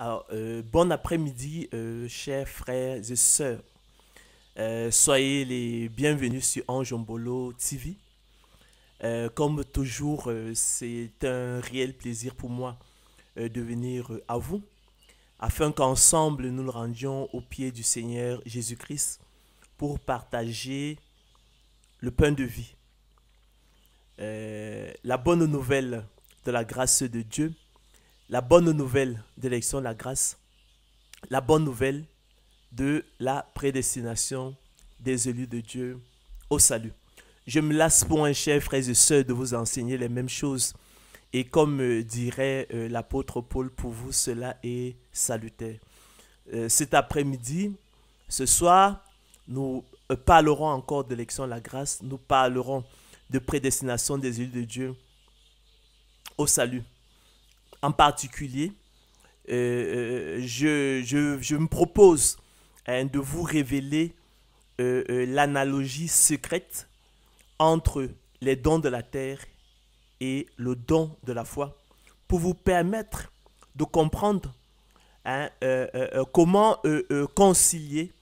Euh, bon après-midi, euh, chers frères et sœurs. Euh, soyez les bienvenus sur Anjombolo TV. comme toujours, c'est un réel plaisir pour moi de venir à vous, afin qu'ensemble nous le rendions au pied du Seigneur Jésus-Christ pour partager le pain de vie. la bonne nouvelle de la grâce de Dieu, la bonne nouvelle d'élection de la grâce, la bonne nouvelle de la prédestination des élus de Dieu au salut. Je me lasse pour un cher frère et sœurs de vous enseigner les mêmes choses. Et comme euh, dirait euh, l'apôtre Paul, pour vous, cela est salutaire. Euh, cet après-midi, ce soir, nous parlerons encore d'élection de la grâce, nous parlerons de prédestination des élus de Dieu au salut en particulier, euh, euh, je, me propose hein, de vous révéler euh, l'analogie secrète entre les dons de la terre et le don de la foi pour vous permettre de comprendre hein, comment concilier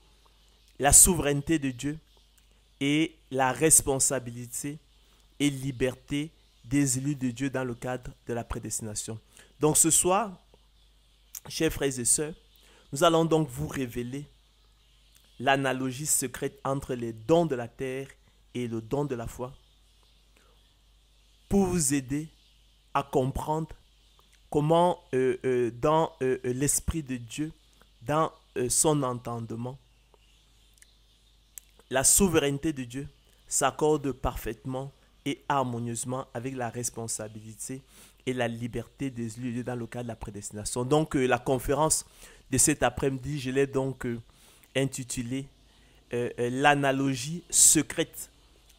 la souveraineté de Dieu et la responsabilité et liberté des élus de Dieu dans le cadre de la prédestination. Donc ce soir, chers frères et sœurs, nous allons donc vous révéler l'analogie secrète entre les dons de la terre et le don de la foi pour vous aider à comprendre comment euh, euh, dans euh, l'Esprit de Dieu, dans son entendement, la souveraineté de Dieu s'accorde parfaitement et harmonieusement avec la responsabilité et la liberté des élus de Dieu dans le cadre de la prédestination. Donc euh, la conférence de cet après-midi, je l'ai donc euh, intitulée euh, L'analogie secrète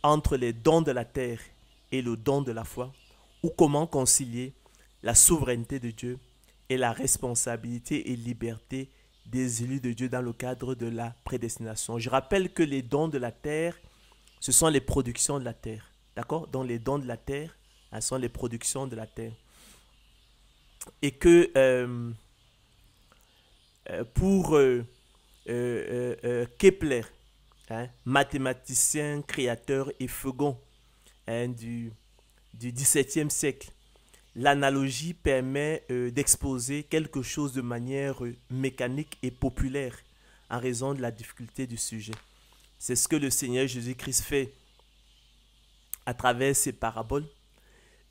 entre les dons de la terre et le don de la foi, ou comment concilier la souveraineté de Dieu et la responsabilité et liberté des élus de Dieu dans le cadre de la prédestination. Je rappelle que les dons de la terre, ce sont les productions de la terre. D'accord Donc les dons de la terre, ce hein, sont les productions de la terre et que euh, euh, pour euh, Kepler, hein, mathématicien, créateur et fegon hein, du, du XVIIe siècle, l'analogie permet d'exposer quelque chose de manière mécanique et populaire en raison de la difficulté du sujet. C'est ce que le Seigneur Jésus-Christ fait à travers ses paraboles.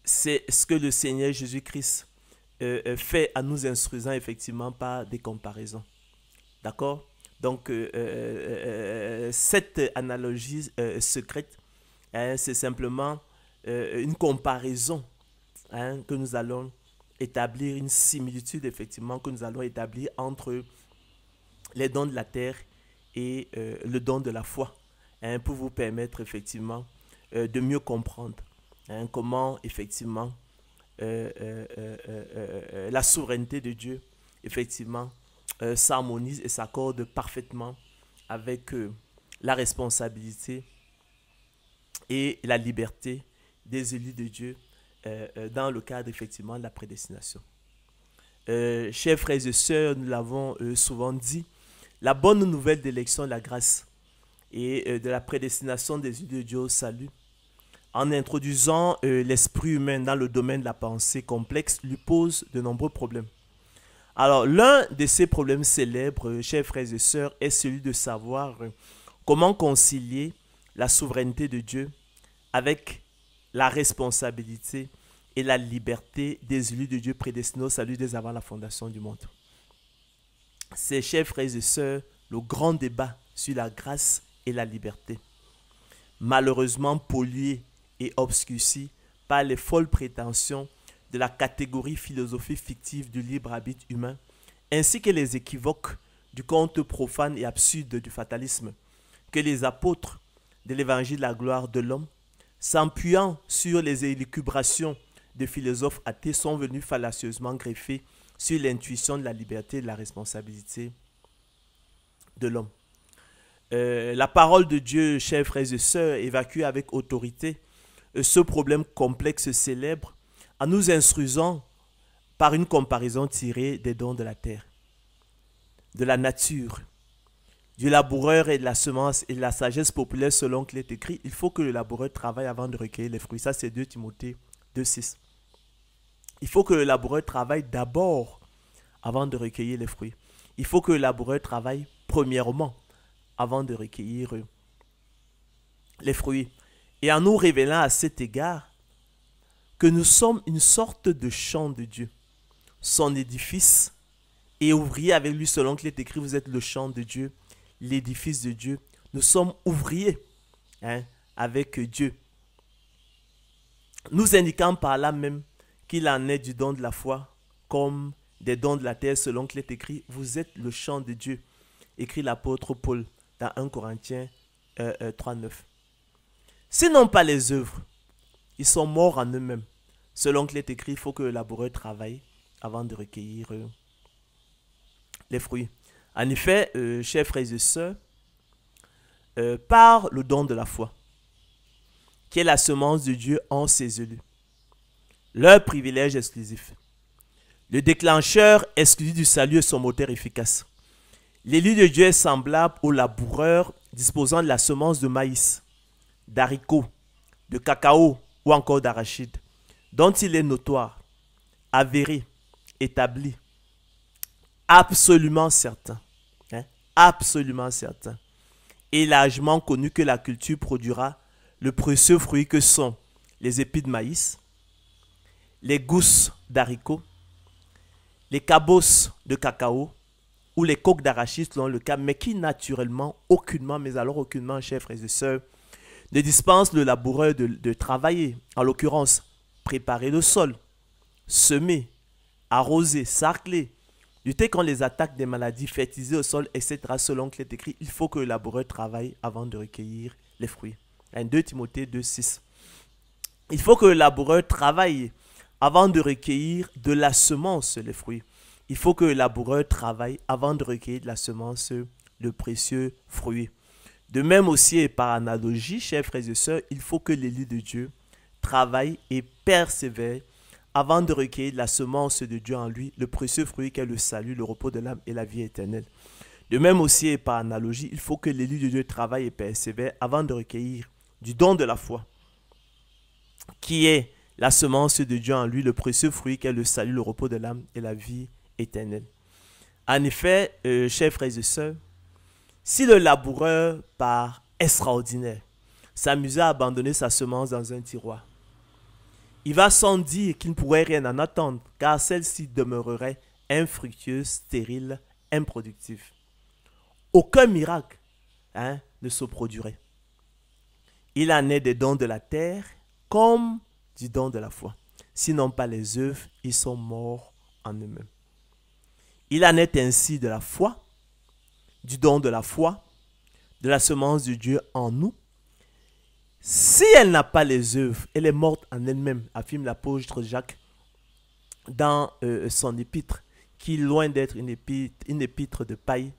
C'est ce que le Seigneur Jésus-Christ euh, euh, fait en nous instruisant effectivement par des comparaisons. D'accord Donc, euh, cette analogie secrète, hein, c'est simplement une comparaison hein, que nous allons établir, une similitude effectivement que nous allons établir entre les dons de la terre et le don de la foi, hein, pour vous permettre effectivement de mieux comprendre comment effectivement euh, euh, euh, la souveraineté de Dieu, effectivement, s'harmonise et s'accorde parfaitement avec la responsabilité et la liberté des élus de Dieu dans le cadre, effectivement, de la prédestination. chers frères et sœurs, nous l'avons souvent dit, la bonne nouvelle d'élection de la grâce et de la prédestination des élus de Dieu au salut en introduisant euh, l'esprit humain dans le domaine de la pensée complexe, lui pose de nombreux problèmes. Alors, l'un de ces problèmes célèbres, euh, chers frères et sœurs, est celui de savoir euh, comment concilier la souveraineté de Dieu avec la responsabilité et la liberté des élus de Dieu prédestinés au salut dès avant la fondation du monde. C'est, chers frères et sœurs, le grand débat sur la grâce et la liberté, malheureusement pollué et obscurcie par les folles prétentions de la catégorie philosophie fictive du libre habit humain, ainsi que les équivoques du conte profane et absurde du fatalisme, que les apôtres de l'évangile de la gloire de l'homme, s'appuyant sur les élucubrations des philosophes athées, sont venus fallacieusement greffer sur l'intuition de la liberté et de la responsabilité de l'homme. Euh, la parole de Dieu, chers frères et sœurs, évacue avec autorité euh, ce problème complexe célèbre en nous instruisant par une comparaison tirée des dons de la terre, de la nature, du laboureur et de la semence et de la sagesse populaire selon qu'il est écrit, il faut que le laboureur travaille avant de recueillir les fruits. Ça, c'est 2 Timothée 2.6. Il faut que le laboureur travaille d'abord avant de recueillir les fruits. Il faut que le laboureur travaille premièrement avant de recueillir euh, les fruits et en nous révélant à cet égard que nous sommes une sorte de champ de Dieu, son édifice, et ouvrier avec lui selon qu'il est écrit, vous êtes le champ de Dieu, l'édifice de Dieu. Nous sommes ouvriers hein, avec Dieu. Nous indiquant par là même qu'il en est du don de la foi comme des dons de la terre selon qu'il est écrit, vous êtes le champ de Dieu, écrit l'apôtre Paul dans 1 Corinthiens 3, euh, 9. Euh, Sinon pas les œuvres. Ils sont morts en eux-mêmes. Selon qu'il est écrit, il faut que le laboureur travaille avant de recueillir euh, les fruits. En effet, euh, chers frères et sœurs, euh, par le don de la foi, qui est la semence de Dieu en ses élus, leur privilège exclusif, le déclencheur exclusif du salut est son moteur efficace. L'élu de Dieu est semblable au laboureur disposant de la semence de maïs d'haricots, de cacao ou encore d'arachides dont il est notoire, avéré, établi, absolument certain, hein, absolument certain, et largement connu que la culture produira le précieux fruit que sont les épis de maïs, les gousses d'haricots, les cabosses de cacao ou les coques d'arachides selon le cas, mais qui naturellement, aucunement, mais alors aucunement, chers frères et sœurs, ne dispense le laboureur de, travailler, en l'occurrence, préparer le sol, semer, arroser, sarcler, lutter qu'on les attaques des maladies, fertiliser au sol, etc. Selon qu'il est écrit, il faut que le laboureur travaille avant de recueillir les fruits. 2 Timothée 2, 6. Il faut que le laboureur travaille avant de recueillir de la semence les fruits. Il faut que le laboureur travaille avant de recueillir de la semence le précieux fruit. De même aussi et par analogie, chers frères et sœurs, il faut que l'élu de Dieu travaille et persévère avant de recueillir la semence de Dieu en lui, le précieux fruit qu'est le salut, le repos de l'âme et la vie éternelle. De même aussi et par analogie, il faut que l'élu de Dieu travaille et persévère avant de recueillir du don de la foi, qui est la semence de Dieu en lui, le précieux fruit qu'est le salut, le repos de l'âme et la vie éternelle. En effet, euh, chers frères et sœurs, si le laboureur, par extraordinaire, s'amusait à abandonner sa semence dans un tiroir, il va sans dire qu'il ne pourrait rien en attendre, car celle-ci demeurerait infructueuse, stérile, improductive. Aucun miracle hein, ne se produirait. Il en est des dons de la terre comme du don de la foi. Sinon pas les œufs, ils sont morts en eux-mêmes. Il en est ainsi de la foi du don de la foi, de la semence de Dieu en nous, si elle n'a pas les œuvres, elle est morte en elle-même, affirme l'apôtre Jacques dans euh, son épître, qui, loin d'être une épître, une épître de paille,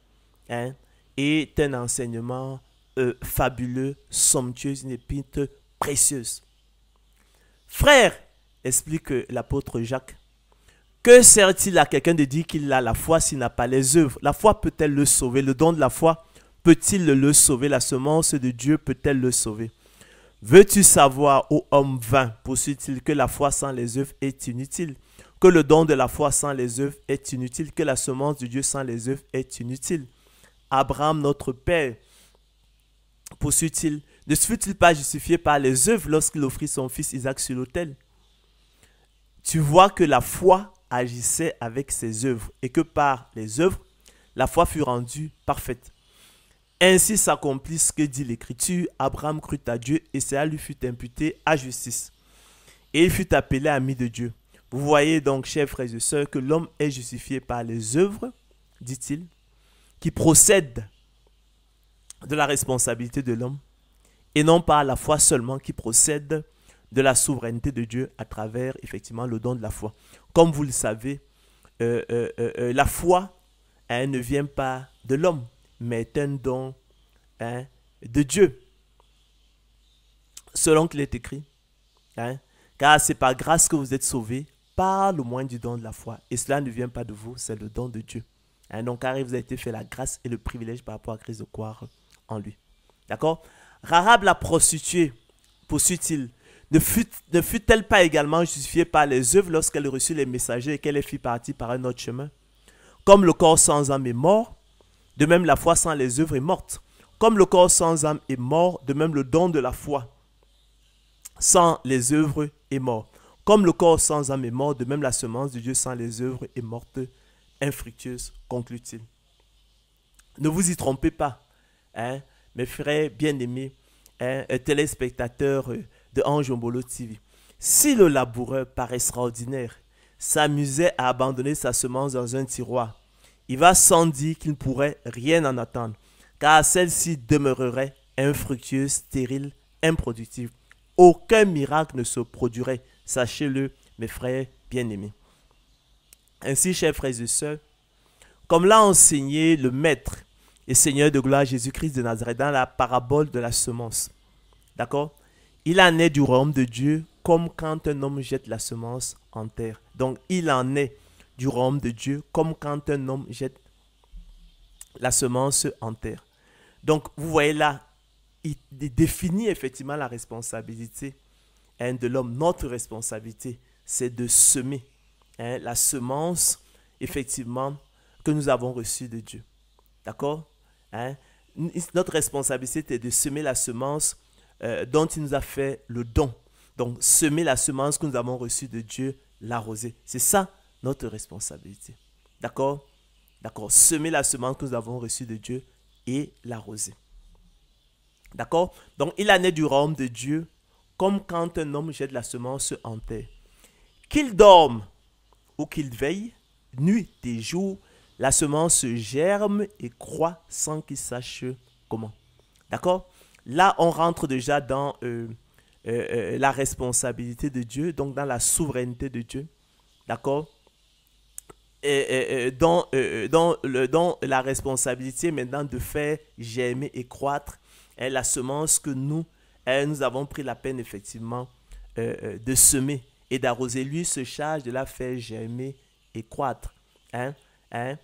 hein, est un enseignement euh, fabuleux, somptueux, une épître précieuse. Frère, explique l'apôtre Jacques, que sert-il à quelqu'un de dire qu'il a la foi s'il n'a pas les œuvres La foi peut-elle le sauver Le don de la foi peut-il le sauver La semence de Dieu peut-elle le sauver Veux-tu savoir, ô homme vain, poursuit-il, que la foi sans les œuvres est inutile Que le don de la foi sans les œuvres est inutile Que la semence de Dieu sans les œuvres est inutile Abraham, notre père, poursuit-il, ne se fut-il pas justifié par les œuvres lorsqu'il offrit son fils Isaac sur l'autel Tu vois que la foi agissait avec ses œuvres et que par les œuvres, la foi fut rendue parfaite. Ainsi s'accomplit ce que dit l'Écriture, Abraham crut à Dieu et cela lui fut imputé à justice. Et il fut appelé ami de Dieu. Vous voyez donc, chers frères et sœurs, que l'homme est justifié par les œuvres, dit-il, qui procèdent de la responsabilité de l'homme, et non par la foi seulement qui procède de la souveraineté de Dieu à travers effectivement le don de la foi. Comme vous le savez, euh, euh, euh, la foi hein, ne vient pas de l'homme, mais est un don hein, de Dieu. Selon qu'il est écrit, hein, car c'est par grâce que vous êtes sauvés, par le moins du don de la foi. Et cela ne vient pas de vous, c'est le don de Dieu. donc, car vous a été fait la grâce et le privilège par rapport à Christ de croire en lui. D'accord Rahab la prostituée, poursuit-il, ne fut-elle pas également justifiée par les œuvres lorsqu'elle reçut les messagers et qu'elle fit partie par un autre chemin Comme le corps sans âme est mort, de même la foi sans les œuvres est morte. Comme le corps sans âme est mort, de même le don de la foi sans les œuvres est mort. Comme le corps sans âme est mort, de même la semence de Dieu sans les œuvres est morte, infructueuse, conclut-il. Ne vous y trompez pas, hein, mes frères bien-aimés, hein, téléspectateurs euh, Ange TV. Si le laboureur, par extraordinaire, s'amusait à abandonner sa semence dans un tiroir, il va sans dire qu'il ne pourrait rien en attendre, car celle-ci demeurerait infructueuse, stérile, improductive. Aucun miracle ne se produirait, sachez-le, mes frères bien-aimés. Ainsi, chers frères et sœurs, comme l'a enseigné le Maître et Seigneur de gloire Jésus-Christ de Nazareth dans la parabole de la semence, d'accord il en est du royaume de Dieu comme quand un homme jette la semence en terre. Donc il en est du royaume de Dieu comme quand un homme jette la semence en terre. Donc vous voyez là, il définit effectivement la responsabilité hein, de l'homme. Notre responsabilité, c'est de semer hein, la semence, effectivement, que nous avons reçue de Dieu. D'accord hein? Notre responsabilité, c'est de semer la semence euh, dont il nous a fait le don. Donc, semer la semence que nous avons reçue de Dieu, l'arroser. C'est ça notre responsabilité. D'accord D'accord Semer la semence que nous avons reçue de Dieu et l'arroser. D'accord Donc, il en est du royaume de Dieu comme quand un homme jette la semence en terre. Qu'il dorme ou qu'il veille, nuit et jour, la semence germe et croît sans qu'il sache comment. D'accord Là, on rentre déjà dans euh, euh, euh, la responsabilité de Dieu, donc dans la souveraineté de Dieu. D'accord et, dans, le, la responsabilité maintenant de faire germer et croître est la semence que nous, nous avons pris la peine effectivement de semer et d'arroser. Lui se charge de la faire germer et croître. Hein? hein?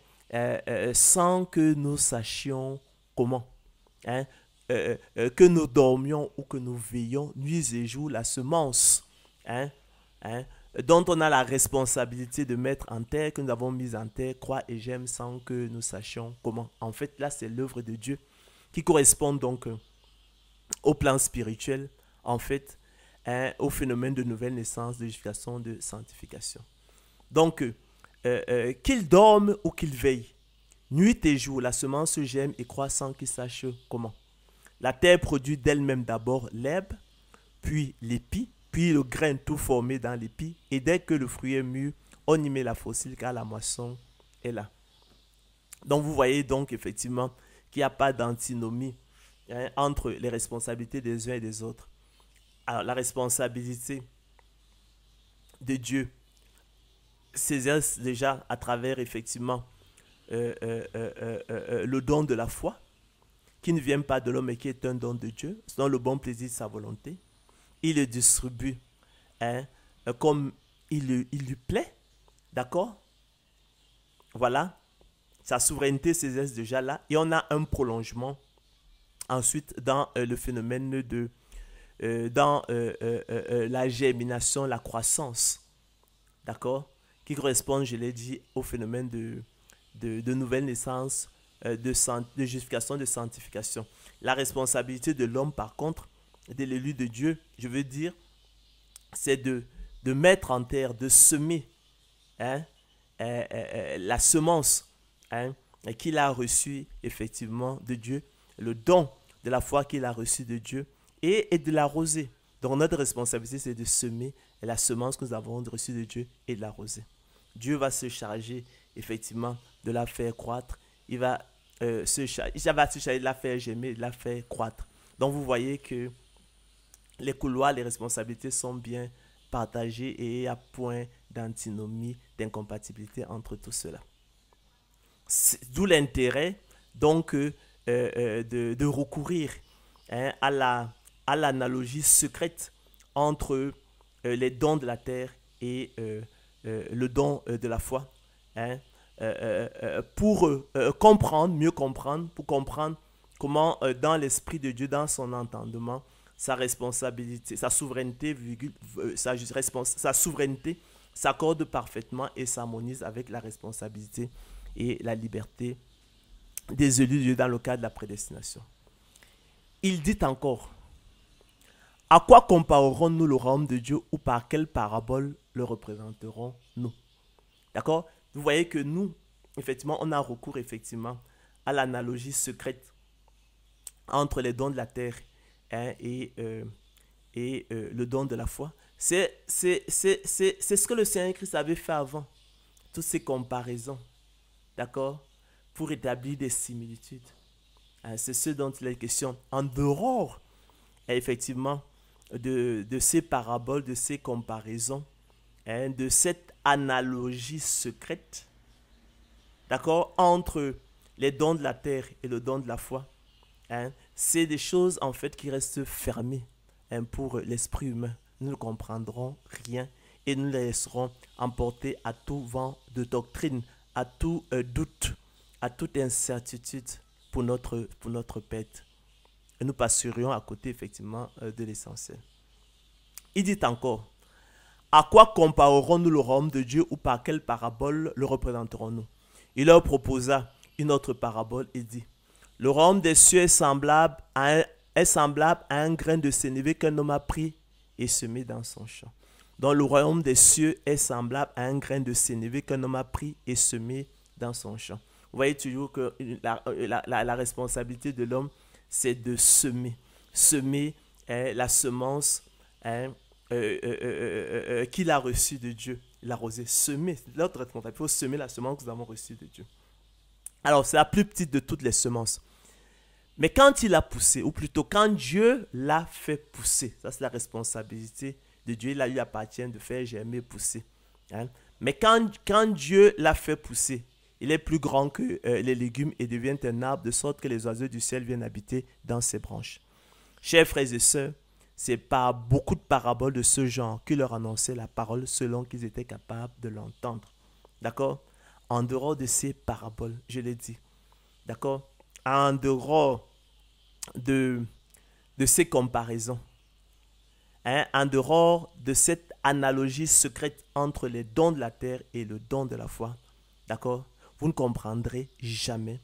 sans que nous sachions comment. Hein? Euh, euh, euh, que nous dormions ou que nous veillions nuit et jour la semence hein, hein, dont on a la responsabilité de mettre en terre, que nous avons mise en terre, croit et j'aime sans que nous sachions comment. En fait, là, c'est l'œuvre de Dieu qui correspond donc au plan spirituel, en fait, hein, au phénomène de nouvelle naissance, de justification, de sanctification. Donc, qu'il dorme ou qu'il veille, nuit et jour, la semence j'aime et croit sans qu'il sache comment. La terre produit d'elle-même d'abord l'herbe, puis l'épi, puis le grain tout formé dans l'épi, et dès que le fruit est mû, on y met la fossile car la moisson est là. Donc vous voyez donc effectivement qu'il n'y a pas d'antinomie hein, entre les responsabilités des uns et des autres. Alors la responsabilité de Dieu s'exerce déjà à travers effectivement euh, euh, euh, le don de la foi, qui ne vient pas de l'homme et qui est un don de Dieu, selon le bon plaisir de sa volonté. Il le distribue hein, euh, comme il, lui plaît. D'accord Voilà. Sa souveraineté s'exerce déjà là. Et on a un prolongement ensuite dans euh, le phénomène de... Euh, dans la germination, la croissance. D'accord Qui correspond, je l'ai dit, au phénomène de, de, de nouvelle naissance euh, de, justification, de sanctification. La responsabilité de l'homme, par contre, de l'élu de Dieu, je veux dire, c'est de, de mettre en terre, de semer hein, euh, euh, la semence hein, qu'il a reçue effectivement de Dieu, le don de la foi qu'il a reçu de Dieu et, et de l'arroser. Donc notre responsabilité, c'est de semer la semence que nous avons reçue de Dieu et de l'arroser. Dieu va se charger effectivement de la faire croître il va, euh, se, il va charger de la faire germer, la faire croître. Donc vous voyez que les couloirs, les responsabilités sont bien partagées et il n'y a point d'antinomie, d'incompatibilité entre tout cela. D'où l'intérêt donc euh, euh, de, recourir hein, à la à l'analogie secrète entre euh, les dons de la terre et le don de la foi. Hein. Euh, euh, euh, pour comprendre, mieux comprendre, pour comprendre comment dans l'esprit de Dieu, dans son entendement, sa responsabilité, sa souveraineté, sa, sa, sa souveraineté s'accorde parfaitement et s'harmonise avec la responsabilité et la liberté des élus de Dieu dans le cadre de la prédestination. Il dit encore, à quoi comparerons-nous le royaume de Dieu ou par quelle parabole le représenterons-nous D'accord vous voyez que nous, effectivement, on a recours effectivement à l'analogie secrète entre les dons de la terre hein, et, euh, et euh, le don de la foi. C'est ce que le Seigneur-Christ avait fait avant. Toutes ces comparaisons, d'accord Pour établir des similitudes. Hein, c'est ce dont il est question. En dehors, effectivement, de, ces paraboles, de ces comparaisons, hein, de cette analogie secrète, d'accord, entre les dons de la terre et le don de la foi. Hein. c'est des choses en fait qui restent fermées hein, pour l'esprit humain. Nous ne comprendrons rien et nous laisserons emporter à tout vent de doctrine, à tout euh, doute, à toute incertitude pour notre, pour notre Et nous passerions à côté effectivement euh, de l'essentiel. Il dit encore, à quoi comparerons-nous le royaume de Dieu ou par quelle parabole le représenterons-nous Il leur proposa une autre parabole et dit, Le royaume des cieux est semblable à un, grain de sénévé qu'un homme a pris et semé dans son champ. Dans le royaume des cieux est semblable à un grain de sénévé qu'un homme a pris et semé dans son champ. Vous voyez toujours que la, responsabilité de l'homme, c'est de semer. Semer, la semence, hein, euh, euh, euh, qu'il a reçu de Dieu. Il a rosé, semé. L'autre il faut semer la semence que nous avons reçue de Dieu. Alors, c'est la plus petite de toutes les semences. Mais quand il a poussé, ou plutôt quand Dieu l'a fait pousser, ça c'est la responsabilité de Dieu, il lui appartient de faire germer, pousser. Hein. Mais quand, quand Dieu l'a fait pousser, il est plus grand que les légumes et devient un arbre de sorte que les oiseaux du ciel viennent habiter dans ses branches. Chers frères et sœurs, c'est par beaucoup de paraboles de ce genre qui leur annonçait la parole selon qu'ils étaient capables de l'entendre. D'accord En dehors de ces paraboles, je l'ai dit. D'accord En dehors de, de ces comparaisons. Hein? En dehors de cette analogie secrète entre les dons de la terre et le don de la foi. D'accord Vous ne comprendrez jamais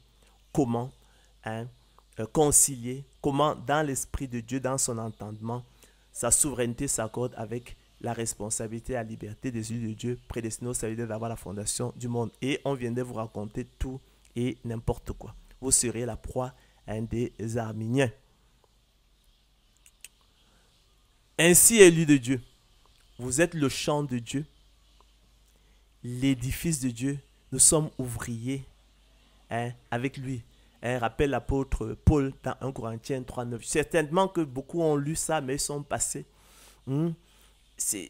comment hein, euh, concilier, comment dans l'Esprit de Dieu, dans son entendement, sa souveraineté s'accorde avec la responsabilité et la liberté des yeux de Dieu prédestinés au salut d'avoir la fondation du monde. Et on vient de vous raconter tout et n'importe quoi. Vous serez la proie des Arméniens. Ainsi élus de Dieu, vous êtes le champ de Dieu, l'édifice de Dieu. Nous sommes ouvriers hein, avec lui. Hein, rappelle l'apôtre Paul dans 1 Corinthiens 3.9. Certainement que beaucoup ont lu ça, mais ils sont passés. Hmm?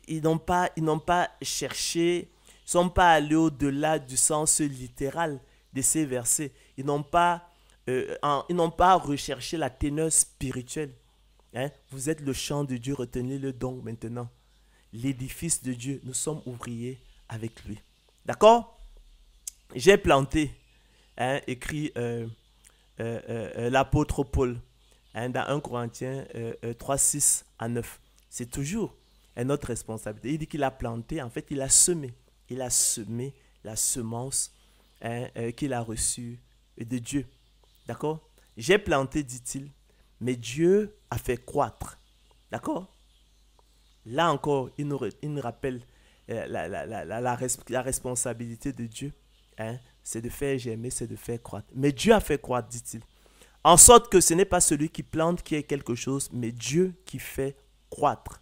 Ils n'ont pas, pas cherché, ils ne sont pas allés au-delà du sens littéral de ces versets. Ils n'ont pas, euh, pas recherché la teneur spirituelle. Hein? Vous êtes le champ de Dieu, retenez-le donc maintenant. L'édifice de Dieu, nous sommes ouvriers avec lui. D'accord J'ai planté, hein, écrit euh, euh, euh, euh, l'apôtre Paul hein, dans 1 Corinthiens 3, 6 à 9. C'est toujours notre responsabilité. Il dit qu'il a planté, en fait, il a semé. Il a semé la semence hein, qu'il a reçue de Dieu. D'accord J'ai planté, dit-il, mais Dieu a fait croître. D'accord Là encore, il nous, il rappelle la, la, la, responsabilité de Dieu. Hein? c'est de faire germer, c'est de faire croître. Mais Dieu a fait croître, dit-il. En sorte que ce n'est pas celui qui plante qui est quelque chose, mais Dieu qui fait croître.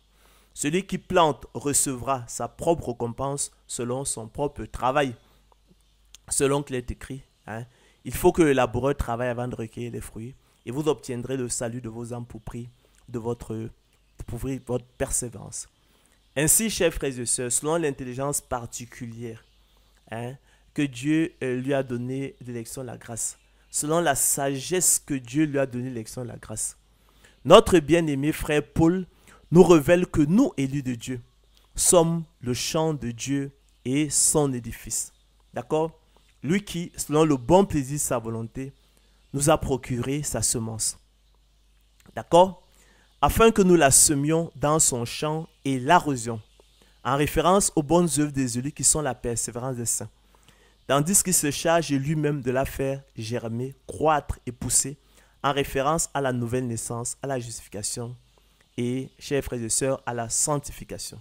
Celui qui plante recevra sa propre récompense selon son propre travail, selon qu'il est écrit. Hein. Il faut que le laboureur travaille avant de recueillir les fruits, et vous obtiendrez le salut de vos âmes pour prix, de votre, pour prix, votre persévérance. Ainsi, chers frères et sœurs, selon l'intelligence particulière, hein, que Dieu euh, lui a donné l'élection, la grâce. Selon la sagesse que Dieu lui a donné l'élection, la grâce. Notre bien-aimé frère Paul nous révèle que nous, élus de Dieu, sommes le champ de Dieu et son édifice. D'accord Lui qui, selon le bon plaisir de sa volonté, nous a procuré sa semence. D'accord Afin que nous la semions dans son champ et l'arrosions, en référence aux bonnes œuvres des élus qui sont la persévérance des saints tandis qu'il se charge lui-même de la faire germer, croître et pousser, en référence à la nouvelle naissance, à la justification et, chers frères et sœurs, à la sanctification.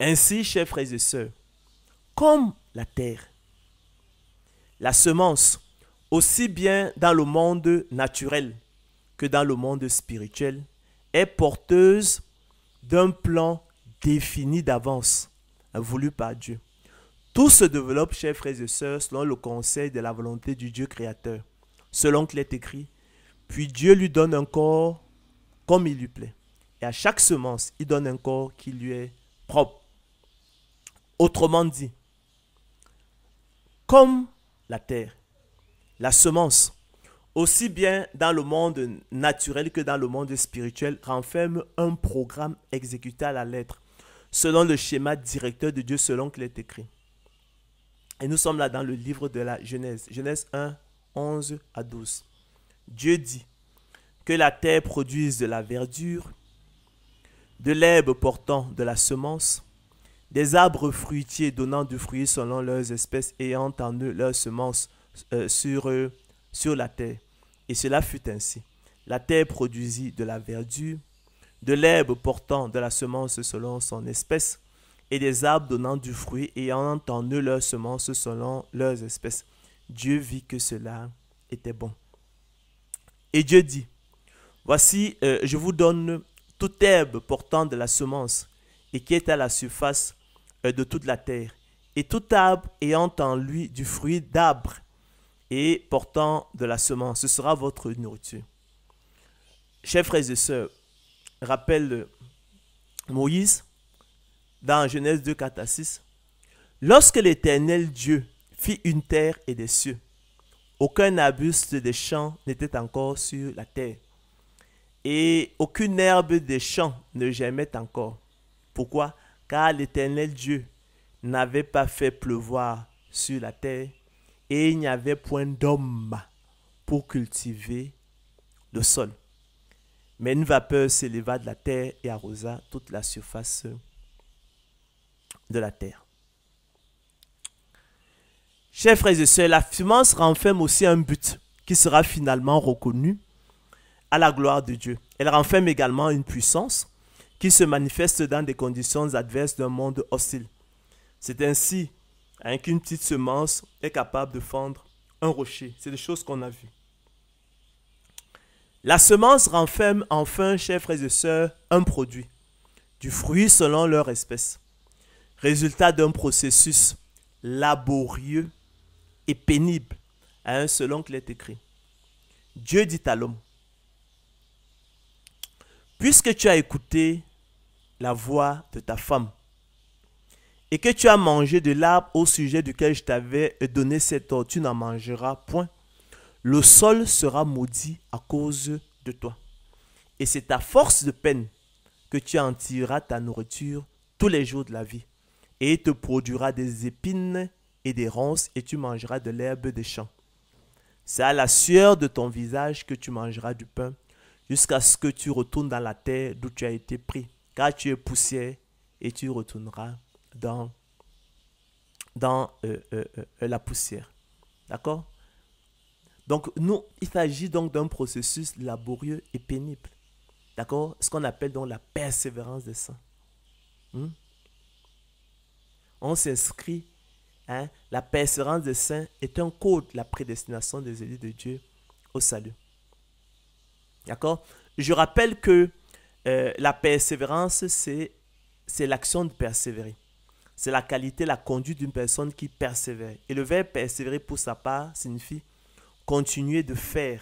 Ainsi, chers frères et sœurs, comme la terre, la semence, aussi bien dans le monde naturel que dans le monde spirituel, est porteuse d'un plan défini d'avance, voulu par Dieu. Tout se développe, chers frères et sœurs, selon le conseil de la volonté du Dieu créateur, selon qu'il est écrit. Puis Dieu lui donne un corps comme il lui plaît. Et à chaque semence, il donne un corps qui lui est propre. Autrement dit, comme la terre, la semence, aussi bien dans le monde naturel que dans le monde spirituel, renferme un programme exécuté à la lettre, selon le schéma directeur de Dieu, selon qu'il est écrit. Et nous sommes là dans le livre de la Genèse, Genèse 1, 11 à 12. Dieu dit que la terre produise de la verdure, de l'herbe portant de la semence, des arbres fruitiers donnant du fruit selon leurs espèces ayant en eux leurs semences euh, sur, sur la terre. Et cela fut ainsi. La terre produisit de la verdure, de l'herbe portant de la semence selon son espèce, et des arbres donnant du fruit ayant en eux leurs semences selon leurs espèces. Dieu vit que cela était bon. Et Dieu dit, Voici, euh, je vous donne toute herbe portant de la semence et qui est à la surface euh, de toute la terre, et tout arbre ayant en lui du fruit d'arbre et portant de la semence, ce sera votre nourriture. Chers frères et sœurs, rappelle Moïse, dans Genèse 2, 4 à 6. Lorsque l'Éternel Dieu fit une terre et des cieux, aucun arbuste des champs n'était encore sur la terre, et aucune herbe des champs ne germait encore. Pourquoi Car l'Éternel Dieu n'avait pas fait pleuvoir sur la terre, et il n'y avait point d'homme pour cultiver le sol. Mais une vapeur s'éleva de la terre et arrosa toute la surface de la terre. Chers frères et sœurs, la semence renferme aussi un but qui sera finalement reconnu à la gloire de Dieu. Elle renferme également une puissance qui se manifeste dans des conditions adverses d'un monde hostile. C'est ainsi hein, qu'une petite semence est capable de fendre un rocher. C'est des choses qu'on a vues. La semence renferme enfin, chers frères et sœurs, un produit, du fruit selon leur espèce résultat d'un processus laborieux et pénible, hein, selon qu'il est écrit. Dieu dit à l'homme, puisque tu as écouté la voix de ta femme et que tu as mangé de l'arbre au sujet duquel je t'avais donné cet ordre, tu n'en mangeras point. Le sol sera maudit à cause de toi. Et c'est à force de peine que tu en tireras ta nourriture tous les jours de la vie et te produira des épines et des ronces, et tu mangeras de l'herbe des champs. C'est à la sueur de ton visage que tu mangeras du pain, jusqu'à ce que tu retournes dans la terre d'où tu as été pris, car tu es poussière, et tu retourneras dans, dans euh, euh, euh, la poussière. D'accord Donc, nous, il s'agit donc d'un processus laborieux et pénible. D'accord Ce qu'on appelle donc la persévérance des saints. Hmm? on s'inscrit. Hein. La persévérance des saints est un code, la prédestination des élus de Dieu au salut. D'accord Je rappelle que euh, la persévérance, c'est l'action de persévérer. C'est la qualité, la conduite d'une personne qui persévère. Et le verbe persévérer pour sa part signifie continuer de faire,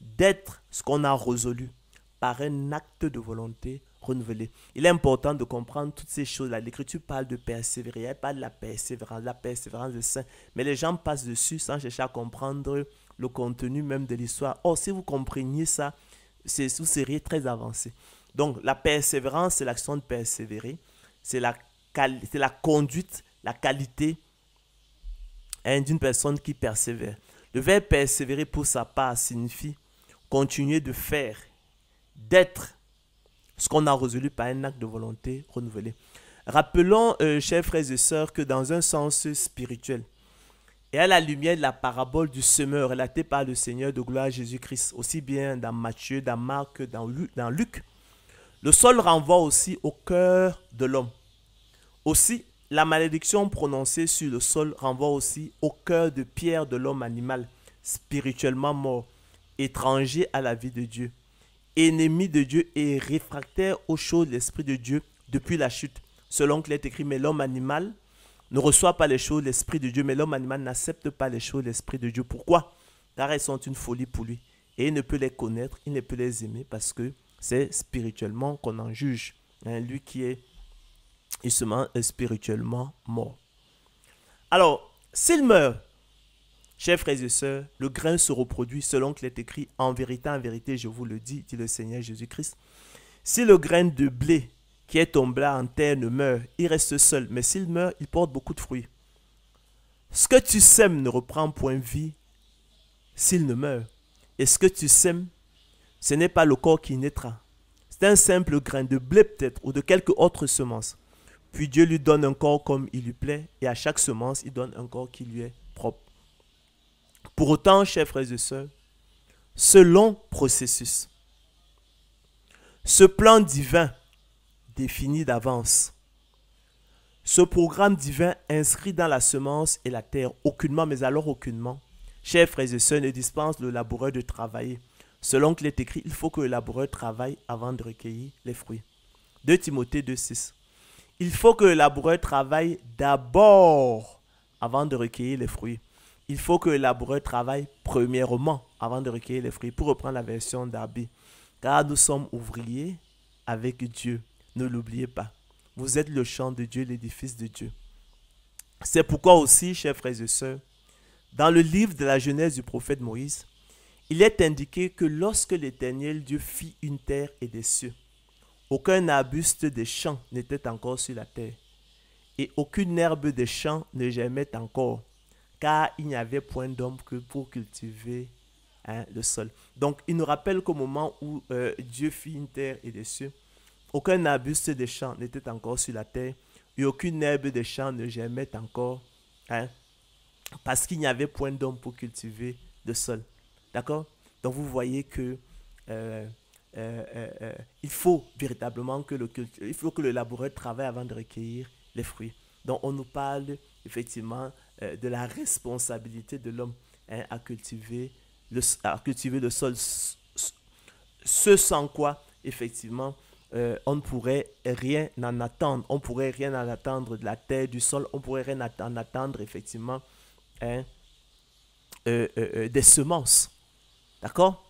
d'être ce qu'on a résolu par un acte de volonté Renouvelé. Il est important de comprendre toutes ces choses-là. L'Écriture parle de persévérer, elle parle de la persévérance, la persévérance de saint, Mais les gens passent dessus sans chercher à comprendre le contenu même de l'histoire. Or, si vous compreniez ça, vous seriez très avancé. Donc, la persévérance, c'est l'action de persévérer. C'est la, la conduite, la qualité hein, d'une personne qui persévère. Le verbe persévérer, pour sa part, signifie continuer de faire, d'être ce qu'on a résolu par un acte de volonté renouvelé. Rappelons, euh, chers frères et sœurs, que dans un sens spirituel, et à la lumière de la parabole du semeur relatée par le Seigneur de gloire Jésus-Christ, aussi bien dans Matthieu, dans Marc, dans, dans Luc, le sol renvoie aussi au cœur de l'homme. Aussi, la malédiction prononcée sur le sol renvoie aussi au cœur de pierre de l'homme animal, spirituellement mort, étranger à la vie de Dieu ennemi de Dieu et réfractaire aux choses de l'Esprit de Dieu depuis la chute. Selon qu'il est écrit, mais l'homme animal ne reçoit pas les choses de l'Esprit de Dieu, mais l'homme animal n'accepte pas les choses de l'Esprit de Dieu. Pourquoi Car elles sont une folie pour lui. Et il ne peut les connaître, il ne peut les aimer parce que c'est spirituellement qu'on en juge. Hein, lui qui est est spirituellement mort. Alors, s'il meurt, Chers frères et sœurs, le grain se reproduit selon qu'il est écrit en vérité, en vérité, je vous le dis, dit le Seigneur Jésus-Christ. Si le grain de blé qui est tombé en terre ne meurt, il reste seul, mais s'il meurt, il porte beaucoup de fruits. Ce que tu sèmes ne reprend point vie s'il ne meurt. Et ce que tu sèmes, ce n'est pas le corps qui naîtra. C'est un simple grain de blé peut-être ou de quelque autre semence. Puis Dieu lui donne un corps comme il lui plaît et à chaque semence, il donne un corps qui lui est pour autant, chers frères et sœurs, selon long processus, ce plan divin défini d'avance, ce programme divin inscrit dans la semence et la terre, aucunement, mais alors aucunement, chers frères et sœurs, ne dispense le laboureur de travailler. Selon qu'il est écrit, il faut que le laboureur travaille avant de recueillir les fruits. 2 Timothée 2,6. Il faut que le laboureur travaille d'abord avant de recueillir les fruits il faut que le laboureur travaille premièrement avant de recueillir les fruits, pour reprendre la version d'Abbé. Car nous sommes ouvriers avec Dieu. Ne l'oubliez pas. Vous êtes le champ de Dieu, l'édifice de Dieu. C'est pourquoi aussi, chers frères et sœurs, dans le livre de la Genèse du prophète Moïse, il est indiqué que lorsque l'Éternel Dieu fit une terre et des cieux, aucun arbuste des champs n'était encore sur la terre, et aucune herbe des champs ne germait encore, car il n'y avait point d'homme que pour cultiver hein, le sol. Donc, il nous rappelle qu'au moment où euh, Dieu fit une terre et des cieux, aucun arbuste de champs n'était encore sur la terre, et aucune herbe des champs ne germait encore, hein, parce qu'il n'y avait point d'homme pour cultiver le sol. D'accord Donc, vous voyez que... Euh, euh, il faut véritablement que le, il faut que le laboureur travaille avant de recueillir les fruits. Donc on nous parle effectivement euh, de la responsabilité de l'homme hein, à, cultiver le, à cultiver le sol, ce sans quoi, effectivement, euh, on ne pourrait rien en attendre. On ne pourrait rien en attendre de la terre, du sol, on ne pourrait rien en attendre, effectivement, hein, euh, des semences. D'accord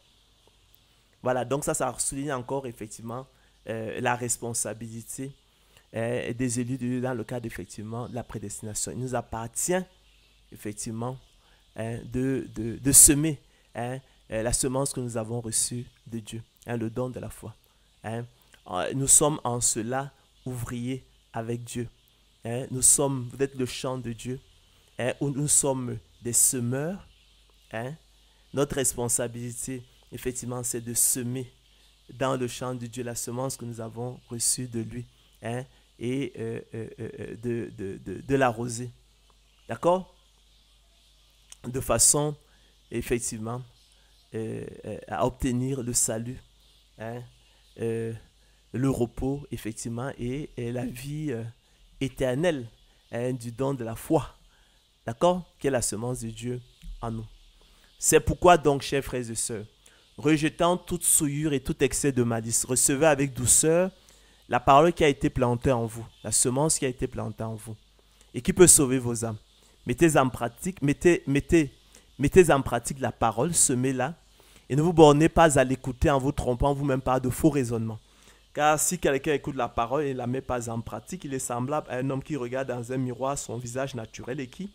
Voilà, donc ça, ça souligne encore, effectivement, la responsabilité hein, des élus dans le cadre effectivement de la prédestination. Il nous appartient effectivement, hein, de, de, semer hein, euh, la semence que nous avons reçue de Dieu, hein, le don de la foi. Euh, nous sommes en cela ouvriers avec Dieu. Nous sommes, vous êtes le champ de Dieu, où nous sommes des semeurs. Notre responsabilité, effectivement, c'est de semer dans le champ de Dieu la semence que nous avons reçue de lui et euh, de, de, de l'arroser. D'accord de façon effectivement euh, euh, à obtenir le salut, hein, euh, le repos effectivement et, la vie éternelle hein, du don de la foi, d'accord, qui est la semence de Dieu en nous. C'est pourquoi donc, chers frères et sœurs, rejetant toute souillure et tout excès de malice, recevez avec douceur la parole qui a été plantée en vous, la semence qui a été plantée en vous et qui peut sauver vos âmes. Mettez en pratique, mettez, mettez, mettez en pratique la parole, semez-la, et ne vous bornez pas à l'écouter en vous trompant vous-même par de faux raisonnements. Car si quelqu'un écoute la parole et ne la met pas en pratique, il est semblable à un homme qui regarde dans un miroir son visage naturel et qui,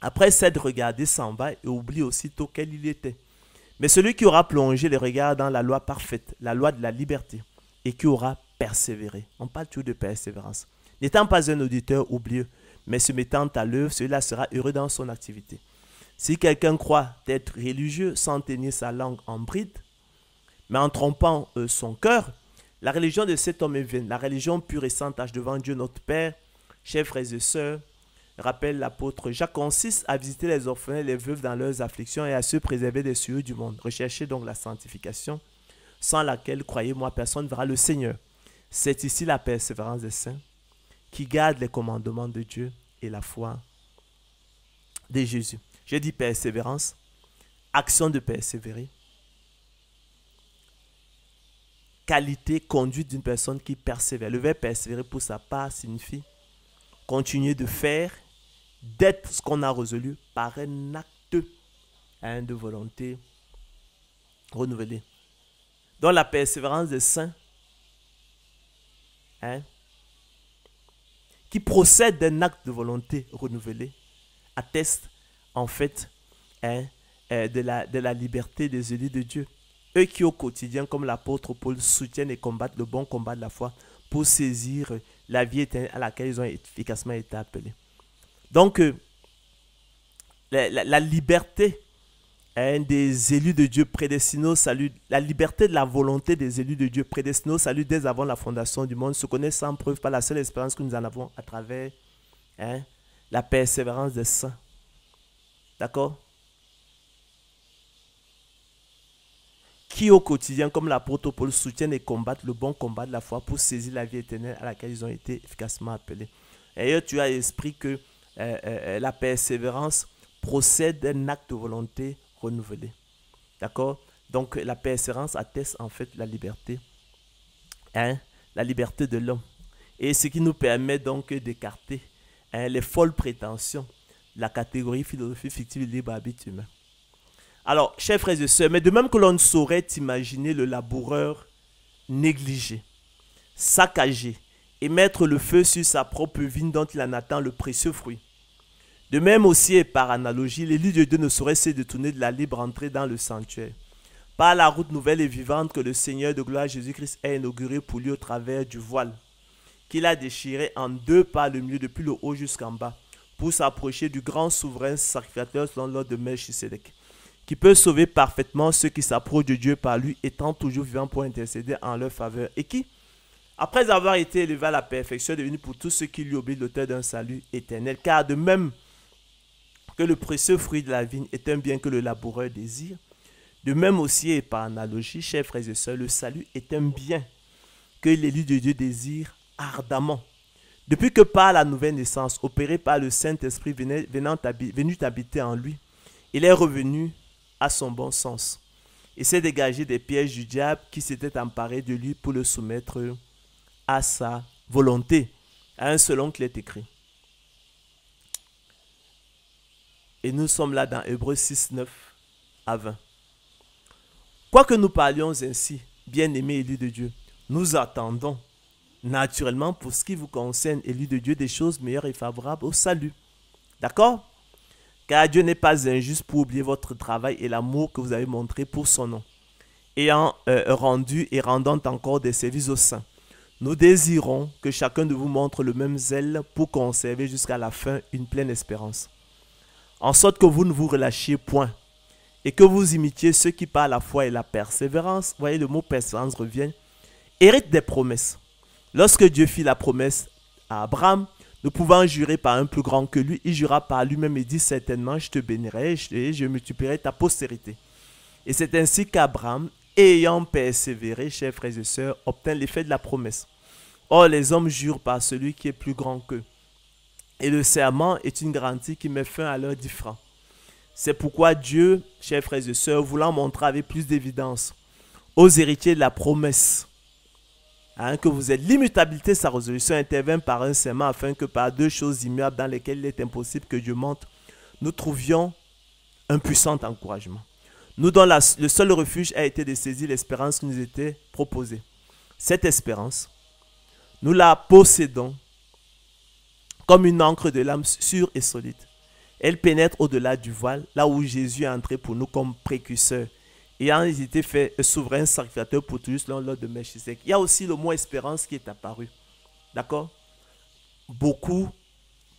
après s'être regardé, s'en va et oublie aussitôt quel il était. Mais celui qui aura plongé les regards dans la loi parfaite, la loi de la liberté, et qui aura persévéré, on parle toujours de persévérance, n'étant pas un auditeur oublieux, mais se mettant à l'œuvre, celui-là sera heureux dans son activité. Si quelqu'un croit être religieux sans tenir sa langue en bride, mais en trompant euh, son cœur, la religion de cet homme est vaine, la religion pure et sans tâche devant Dieu notre Père, chers frères et sœurs, rappelle l'apôtre Jacques, consiste à visiter les orphelins et les veuves dans leurs afflictions et à se préserver des cieux du monde. Recherchez donc la sanctification, sans laquelle, croyez-moi, personne ne verra le Seigneur. C'est ici la persévérance des saints qui garde les commandements de Dieu et la foi de Jésus. J'ai dit persévérance, action de persévérer, qualité conduite d'une personne qui persévère. Le verbe persévérer pour sa part signifie continuer de faire, d'être ce qu'on a résolu par un acte hein, de volonté renouvelée. Dans la persévérance des saints, hein, qui procède d'un acte de volonté renouvelée atteste en fait hein, euh, de, la, liberté des élus de Dieu. Eux qui au quotidien, comme l'apôtre Paul, soutiennent et combattent le bon combat de la foi pour saisir la vie à laquelle ils ont efficacement été appelés. Donc, euh, la liberté un des élus de Dieu prédestinés salut, la liberté de la volonté des élus de Dieu prédestinés salut dès avant la fondation du monde se connaît sans preuve par la seule espérance que nous en avons à travers hein, la persévérance des saints. D'accord Qui au quotidien, comme l'apôtre Paul, soutiennent et combattent le bon combat de la foi pour saisir la vie éternelle à laquelle ils ont été efficacement appelés. D'ailleurs, tu as l'esprit que euh, euh, euh, la persévérance procède d'un acte de volonté renouvelée. D'accord Donc la persévérance atteste en fait la liberté. Hein? La liberté de l'homme. Et ce qui nous permet donc d'écarter hein, les folles prétentions la catégorie philosophie fictive libre habit humain. Alors, chers frères et sœurs, mais de même que l'on ne saurait imaginer le laboureur négligé, saccagé et mettre le feu sur sa propre vigne dont il en attend le précieux fruit, de même aussi et par analogie, les lieux de Dieu ne sauraient se détourner de la libre entrée dans le sanctuaire. Par la route nouvelle et vivante que le Seigneur de gloire Jésus-Christ a inaugurée pour lui au travers du voile, qu'il a déchiré en deux par le milieu depuis le haut jusqu'en bas, pour s'approcher du grand souverain sacrificateur selon l'ordre de Melchisedec, qui peut sauver parfaitement ceux qui s'approchent de Dieu par lui, étant toujours vivant pour intercéder en leur faveur, et qui, après avoir été élevé à la perfection, est devenu pour tous ceux qui lui obéissent l'auteur d'un salut éternel. Car de même, que le précieux fruit de la vigne est un bien que le laboureur désire, de même aussi et par analogie, chers frères et sœurs, le salut est un bien que l'élu de Dieu désire ardemment. Depuis que par la nouvelle naissance opérée par le Saint-Esprit venu habiter en lui, il est revenu à son bon sens et s'est dégagé des pièges du diable qui s'était emparé de lui pour le soumettre à sa volonté, à un selon qu'il est écrit. Et nous sommes là dans Hébreu 6, 9 à 20. Quoique nous parlions ainsi, bien-aimés élus de Dieu, nous attendons naturellement pour ce qui vous concerne, élus de Dieu, des choses meilleures et favorables au salut. D'accord Car Dieu n'est pas injuste pour oublier votre travail et l'amour que vous avez montré pour son nom, ayant euh, rendu et rendant encore des services aux saints. Nous désirons que chacun de vous montre le même zèle pour conserver jusqu'à la fin une pleine espérance en sorte que vous ne vous relâchiez point et que vous imitiez ceux qui par la foi et la persévérance, voyez le mot persévérance revient, héritent des promesses. Lorsque Dieu fit la promesse à Abraham, ne pouvant jurer par un plus grand que lui, il jura par lui-même et dit certainement, je te bénirai et je multiplierai ta postérité. Et c'est ainsi qu'Abraham, ayant persévéré, chers frères et sœurs, obtint l'effet de la promesse. Or les hommes jurent par celui qui est plus grand qu'eux et le serment est une garantie qui met fin à l'heure C'est pourquoi Dieu, chers frères et sœurs, voulant montrer avec plus d'évidence aux héritiers de la promesse hein, que vous êtes l'immutabilité, sa résolution intervient par un serment afin que par deux choses immuables dans lesquelles il est impossible que Dieu monte, nous trouvions un puissant encouragement. Nous dont le seul refuge a été de saisir l'espérance qui nous était proposée. Cette espérance, nous la possédons comme une encre de l'âme sûre et solide. Elle pénètre au-delà du voile, là où Jésus est entré pour nous comme précurseur, Et ayant été fait souverain sacrificateur pour tous l'ordre de Melchizedek. Il y a aussi le mot espérance qui est apparu. D'accord Beaucoup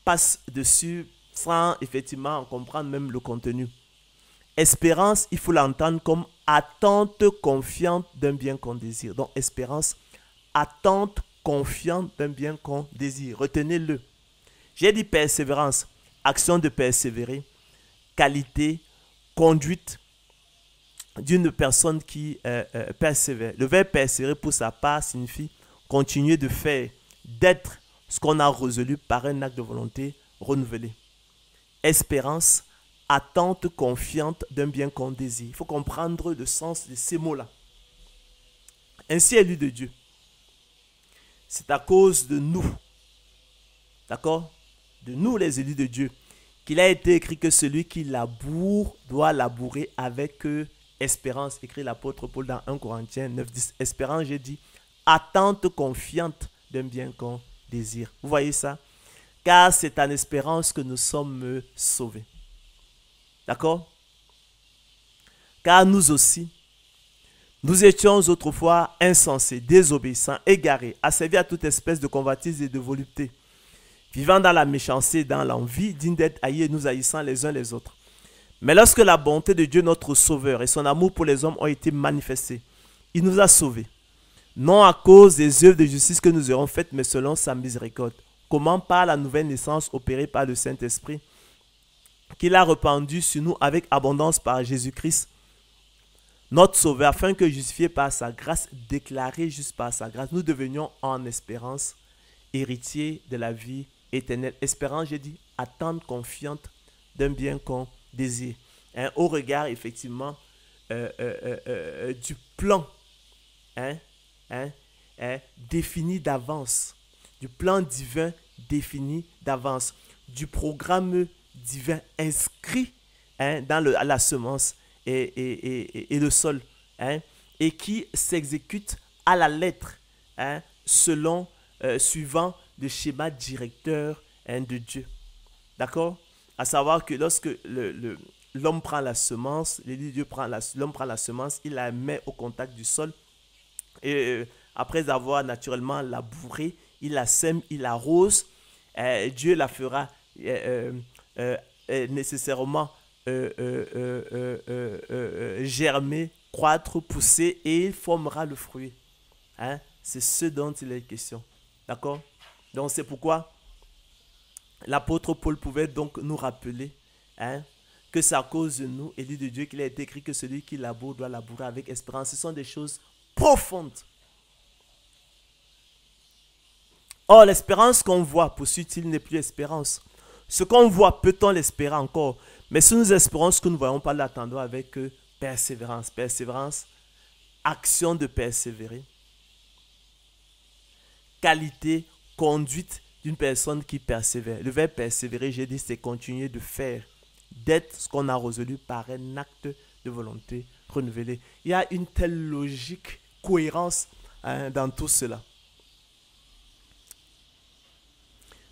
passent dessus sans effectivement comprendre même le contenu. Espérance, il faut l'entendre comme attente confiante d'un bien qu'on désire. Donc espérance, attente confiante d'un bien qu'on désire. Retenez-le. J'ai dit persévérance, action de persévérer, qualité, conduite d'une personne qui euh, euh, persévère. Le verbe persévérer pour sa part signifie continuer de faire, d'être ce qu'on a résolu par un acte de volonté renouvelé. Espérance, attente confiante d'un bien qu'on désire. Il faut comprendre le sens de ces mots-là. Ainsi est élu de Dieu. C'est à cause de nous, d'accord, de nous les élus de Dieu, qu'il a été écrit que celui qui laboure doit labourer avec euh, espérance, écrit l'apôtre Paul dans 1 Corinthiens 9, 10. Espérance, j'ai dit, attente confiante d'un bien qu'on désire. Vous voyez ça Car c'est en espérance que nous sommes euh, sauvés. D'accord Car nous aussi, nous étions autrefois insensés, désobéissants, égarés, asservis à toute espèce de convoitise et de volupté vivant dans la méchanceté, dans l'envie, digne d'être haïs nous haïssant les uns les autres. Mais lorsque la bonté de Dieu, notre Sauveur, et son amour pour les hommes ont été manifestés, il nous a sauvés. Non à cause des œuvres de justice que nous aurons faites, mais selon sa miséricorde. Comment par la nouvelle naissance opérée par le Saint-Esprit, qu'il a repandu sur nous avec abondance par Jésus-Christ, notre Sauveur, afin que justifiés par sa grâce, déclarés juste par sa grâce, nous devenions en espérance héritiers de la vie Éternel, espérant, j'ai dit, attendre, confiante d'un bien qu'on désire. Hein, au regard, effectivement, euh, euh, euh, du plan hein, hein, hein, défini d'avance, du plan divin défini d'avance, du programme divin inscrit dans la semence et, et, et, et le sol, et qui s'exécute à la lettre, selon, suivant de schéma directeur hein, de Dieu. D'accord À savoir que lorsque le, l'homme prend la semence, Dieu prend l'homme prend la semence, il la met au contact du sol. Et euh, après avoir naturellement labouré, il la sème, il arrose. Dieu la fera nécessairement germer, croître, pousser et il formera le fruit. Hein? C'est ce dont il est question. D'accord donc c'est pourquoi l'apôtre Paul pouvait donc nous rappeler hein, que c'est à cause de nous, dit de Dieu, qu'il a été écrit que celui qui laboure doit labourer avec espérance. Ce sont des choses profondes. Or, l'espérance qu'on voit, poursuit-il, n'est plus espérance. Ce qu'on voit, peut-on l'espérer encore Mais si nous espérons ce que nous voyons pas, l'attendons avec euh, persévérance. Persévérance, action de persévérer. Qualité, conduite d'une personne qui persévère. Le verbe persévérer, j'ai dit, c'est continuer de faire, d'être ce qu'on a résolu par un acte de volonté renouvelé. Il y a une telle logique, cohérence hein, dans tout cela.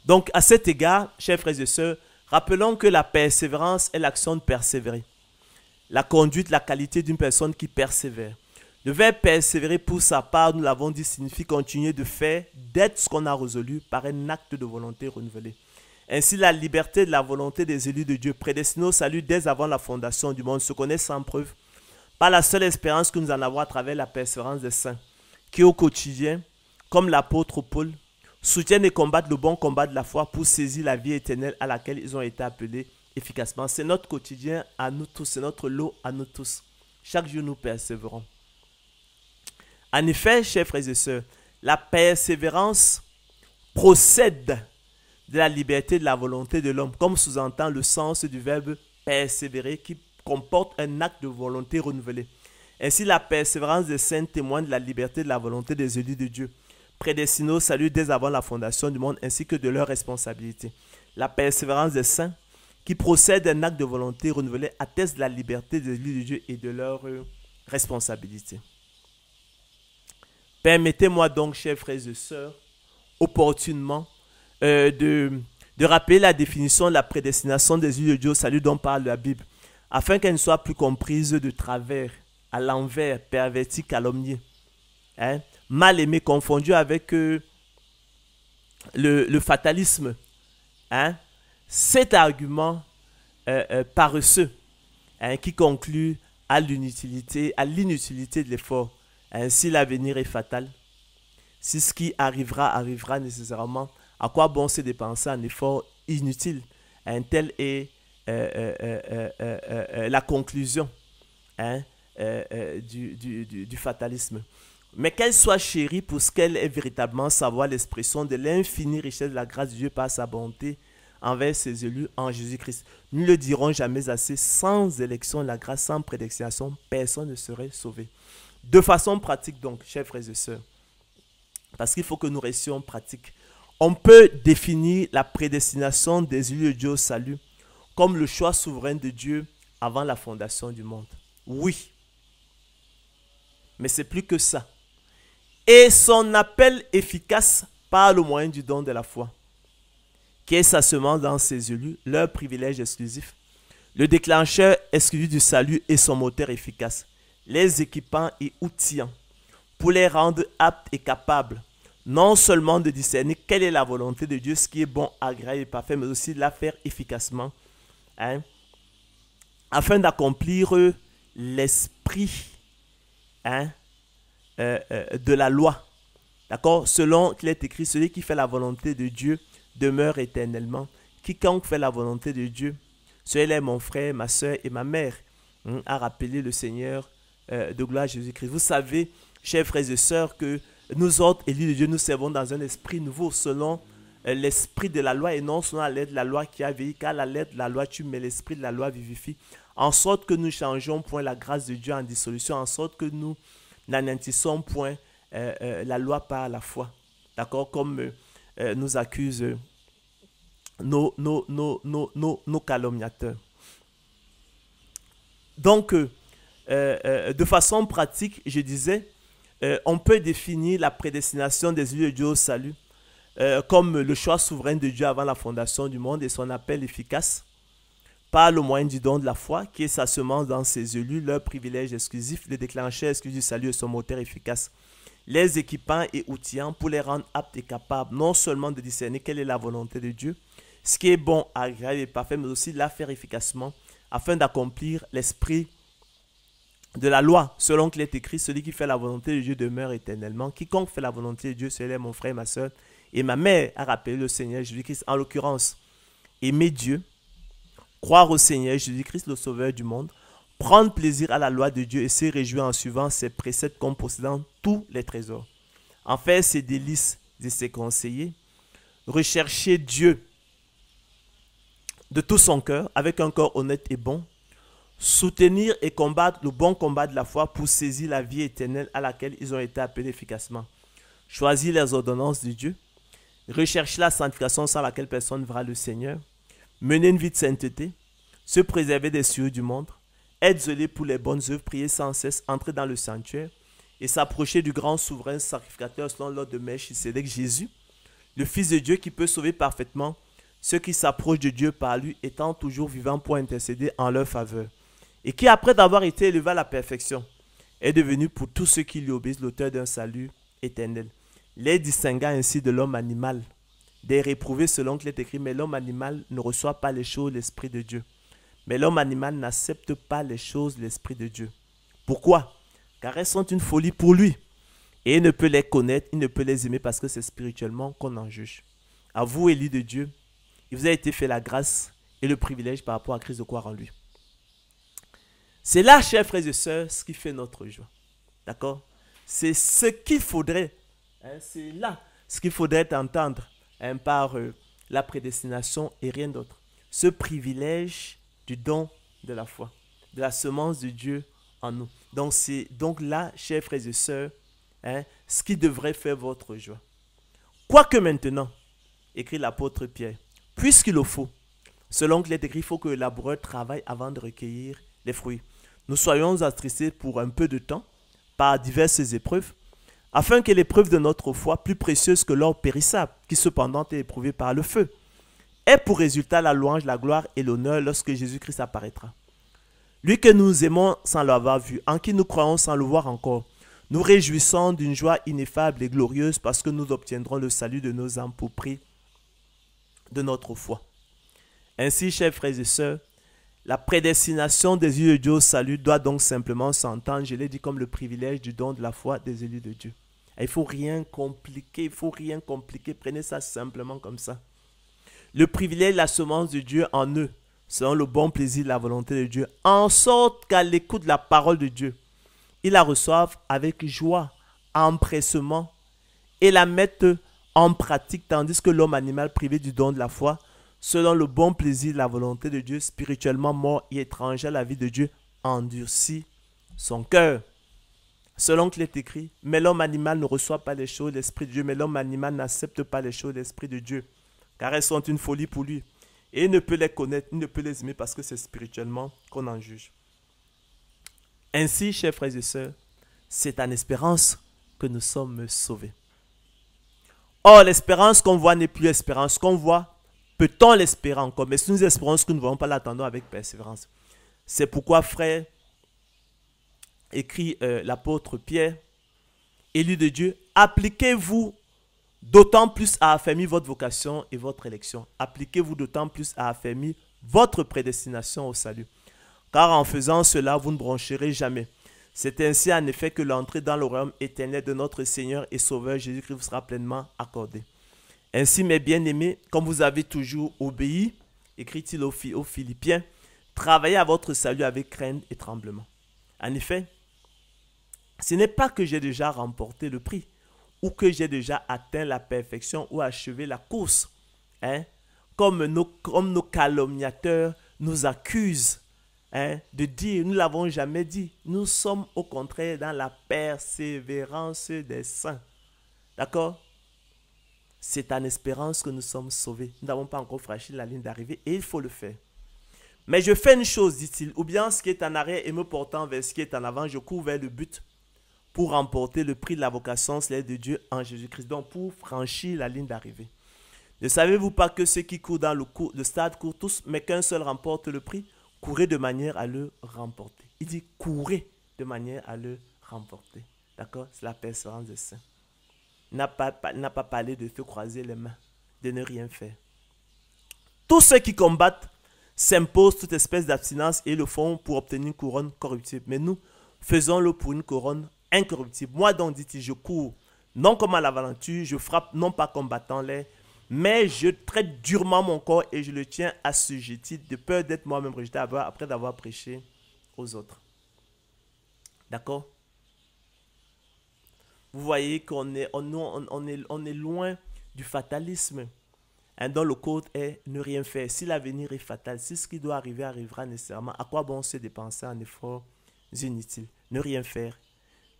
Donc, à cet égard, chers frères et sœurs, rappelons que la persévérance est l'action de persévérer. La conduite, la qualité d'une personne qui persévère. Devait persévérer pour sa part, nous l'avons dit, signifie continuer de faire d'être ce qu'on a résolu par un acte de volonté renouvelé. Ainsi, la liberté de la volonté des élus de Dieu prédestinés au salut dès avant la fondation du monde se connaît sans preuve par la seule espérance que nous en avons à travers la persévérance des saints, qui au quotidien, comme l'apôtre Paul, soutiennent et combattent le bon combat de la foi pour saisir la vie éternelle à laquelle ils ont été appelés efficacement. C'est notre quotidien à nous tous, c'est notre lot à nous tous. Chaque jour, nous persévérons. En effet, chers frères et sœurs, la persévérance procède de la liberté de la volonté de l'homme, comme sous-entend le sens du verbe persévérer qui comporte un acte de volonté renouvelée. Ainsi, la persévérance des saints témoigne de la liberté de la volonté des élus de Dieu, prédestinés au salut dès avant la fondation du monde ainsi que de leur responsabilité. La persévérance des saints, qui procède d'un acte de volonté renouvelé, atteste la liberté des élus de Dieu et de leur euh, responsabilité. Permettez-moi donc, chers frères et sœurs, opportunement, euh, de, rappeler la définition de la prédestination des yeux de Dieu, salut dont parle la Bible, afin qu'elle ne soit plus comprise de travers, à l'envers, perverti, calomniée, hein. mal aimé, confondu avec euh, le, fatalisme. Hein. Cet argument euh, paresseux hein, qui conclut à l'inutilité de l'effort ainsi, l'avenir est fatal. Si ce qui arrivera arrivera nécessairement, à quoi bon se dépenser un effort inutile Telle tel est euh, euh, euh, la conclusion hein, du, fatalisme. Mais qu'elle soit chérie pour ce qu'elle est véritablement, savoir l'expression de l'infinie richesse de la grâce de Dieu par sa bonté envers ses élus en Jésus-Christ. Nous ne le dirons jamais assez, sans élection, la grâce, sans prédestination, personne ne serait sauvé. De façon pratique, donc, chers frères et sœurs, parce qu'il faut que nous restions pratiques, on peut définir la prédestination des élus de Dieu au salut comme le choix souverain de Dieu avant la fondation du monde. Oui, mais c'est plus que ça. Et son appel efficace par le moyen du don de la foi, qui est sa semence dans ses élus, leur privilège exclusif, le déclencheur exclusif du salut et son moteur efficace les équipant et outillant pour les rendre aptes et capables, non seulement de discerner quelle est la volonté de Dieu, ce qui est bon, agréable et parfait, mais aussi de la faire efficacement, hein, afin d'accomplir l'esprit hein, euh, euh, de la loi. D'accord Selon qu'il est écrit, celui qui fait la volonté de Dieu demeure éternellement. Quiconque fait la volonté de Dieu, celui est mon frère, ma soeur et ma mère, à hein, a rappelé le Seigneur euh, de gloire à Jésus-Christ. Vous savez, chers frères et sœurs, que nous autres, élus de Dieu, nous servons dans un esprit nouveau selon euh, l'esprit de la loi et non selon la lettre de la loi qui a véhiculé car la lettre de la loi tue, mais l'esprit de la loi vivifie. En sorte que nous changeons point la grâce de Dieu en dissolution, en sorte que nous n'anéantissons, point euh, la loi par la foi. D'accord Comme nous accusent nos, nos, nos, nos, calomniateurs. Donc, euh, euh, de façon pratique, je disais, euh, on peut définir la prédestination des yeux de Dieu au salut comme le choix souverain de Dieu avant la fondation du monde et son appel efficace par le moyen du don de la foi qui est sa semence dans ses élus, leur privilège exclusif, de déclencheur exclusif du salut et son moteur efficace les équipant et outillant pour les rendre aptes et capables non seulement de discerner quelle est la volonté de Dieu, ce qui est bon, agréable et parfait, mais aussi de la faire efficacement afin d'accomplir l'esprit de la loi, selon qu'il est écrit, celui qui fait la volonté de Dieu demeure éternellement. Quiconque fait la volonté de Dieu, c'est mon frère ma soeur. Et ma mère a rappelé le Seigneur Jésus-Christ, en l'occurrence, aimer Dieu, croire au Seigneur Jésus-Christ, le Sauveur du monde, prendre plaisir à la loi de Dieu et se réjouir en suivant ses préceptes comme possédant tous les trésors. En faire ses délices et ses conseillers, rechercher Dieu de tout son cœur, avec un cœur honnête et bon, soutenir et combattre le bon combat de la foi pour saisir la vie éternelle à laquelle ils ont été appelés efficacement. Choisir les ordonnances de Dieu, rechercher la sanctification sans laquelle personne ne verra le Seigneur, mener une vie de sainteté, se préserver des cieux du monde, être zélé pour les bonnes œuvres, prier sans cesse, entrer dans le sanctuaire et s'approcher du grand souverain sacrificateur selon l'ordre de Melchisedec Jésus, le Fils de Dieu qui peut sauver parfaitement ceux qui s'approchent de Dieu par lui, étant toujours vivant pour intercéder en leur faveur et qui, après avoir été élevé à la perfection, est devenu pour tous ceux qui lui obéissent l'auteur d'un salut éternel, les distingua ainsi de l'homme animal, des réprouvés selon qu'il est écrit, mais l'homme animal ne reçoit pas les choses, l'Esprit de Dieu. Mais l'homme animal n'accepte pas les choses, l'Esprit de Dieu. Pourquoi Car elles sont une folie pour lui. Et il ne peut les connaître, il ne peut les aimer parce que c'est spirituellement qu'on en juge. À vous, Élie de Dieu, il vous a été fait la grâce et le privilège par rapport à Christ de croire en lui. C'est là, chers frères et sœurs, ce qui fait notre joie. D'accord C'est ce qu'il faudrait. Hein, c'est là ce qu'il faudrait entendre hein, par euh, la prédestination et rien d'autre. Ce privilège du don de la foi, de la semence de Dieu en nous. Donc, c'est donc là, chers frères et sœurs, hein, ce qui devrait faire votre joie. Quoique maintenant, écrit l'apôtre Pierre, puisqu'il le faut, selon que les écrit, il faut que le laboureur travaille avant de recueillir les fruits nous soyons attristés pour un peu de temps par diverses épreuves, afin que l'épreuve de notre foi, plus précieuse que l'or périssable, qui cependant est éprouvée par le feu, ait pour résultat la louange, la gloire et l'honneur lorsque Jésus-Christ apparaîtra. Lui que nous aimons sans l'avoir vu, en qui nous croyons sans le voir encore, nous réjouissons d'une joie ineffable et glorieuse parce que nous obtiendrons le salut de nos âmes pour prix de notre foi. Ainsi, chers frères et sœurs, la prédestination des yeux de Dieu au salut doit donc simplement s'entendre, je l'ai dit, comme le privilège du don de la foi des élus de Dieu. Il il faut rien compliquer, il faut rien compliquer, prenez ça simplement comme ça. Le privilège, la semence de Dieu en eux, selon le bon plaisir, la volonté de Dieu, en sorte qu'à l'écoute de la parole de Dieu, ils la reçoivent avec joie, empressement, et la mettent en pratique, tandis que l'homme animal privé du don de la foi selon le bon plaisir, la volonté de Dieu, spirituellement mort et étranger à la vie de Dieu, endurcit son cœur. Selon qu'il est écrit, mais l'homme animal ne reçoit pas les choses de l'Esprit de Dieu, mais l'homme animal n'accepte pas les choses de l'Esprit de Dieu, car elles sont une folie pour lui. Et il ne peut les connaître, il ne peut les aimer parce que c'est spirituellement qu'on en juge. Ainsi, chers frères et sœurs, c'est en espérance que nous sommes sauvés. Or, l'espérance qu'on voit n'est plus espérance qu'on voit, Peut-on l'espérer encore Mais si nous espérons ce que nous ne voulons pas, l'attendons avec persévérance. C'est pourquoi, frère, écrit euh, l'apôtre Pierre, élu de Dieu, appliquez-vous d'autant plus à affermir votre vocation et votre élection. Appliquez-vous d'autant plus à affermir votre prédestination au salut. Car en faisant cela, vous ne broncherez jamais. C'est ainsi en effet que l'entrée dans le royaume éternel de notre Seigneur et Sauveur Jésus-Christ vous sera pleinement accordée. Ainsi, mes bien-aimés, comme vous avez toujours obéi, écrit-il aux, Philippiens, travaillez à votre salut avec crainte et tremblement. En effet, ce n'est pas que j'ai déjà remporté le prix ou que j'ai déjà atteint la perfection ou achevé la course. Hein? Comme, nos, comme nos calomniateurs nous accusent hein, de dire, nous l'avons jamais dit, nous sommes au contraire dans la persévérance des saints. D'accord c'est en espérance que nous sommes sauvés. Nous n'avons pas encore franchi la ligne d'arrivée et il faut le faire. Mais je fais une chose, dit-il, ou bien ce qui est en arrière et me portant vers ce qui est en avant, je cours vers le but pour remporter le prix de la vocation l'aide de Dieu en Jésus-Christ, donc pour franchir la ligne d'arrivée. Ne savez-vous pas que ceux qui courent dans le, le stade courent tous, mais qu'un seul remporte le prix Courez de manière à le remporter. Il dit courez de manière à le remporter. D'accord C'est la persévérance des saints n'a pas, n'a pas parlé de se croiser les mains, de ne rien faire. Tous ceux qui combattent s'imposent toute espèce d'abstinence et le font pour obtenir une couronne corruptible. Mais nous, faisons-le pour une couronne incorruptible. Moi donc, dit-il, je cours, non comme à la valenture, je frappe non pas combattant les, mais je traite durement mon corps et je le tiens assujetti de peur d'être moi-même rejeté après d'avoir prêché aux autres. D'accord vous voyez qu'on est, on, est, loin du fatalisme. Hein, dont le code est ne rien faire. Si l'avenir est fatal, si ce qui doit arriver arrivera nécessairement, à quoi bon se dépenser en efforts inutiles Ne rien faire.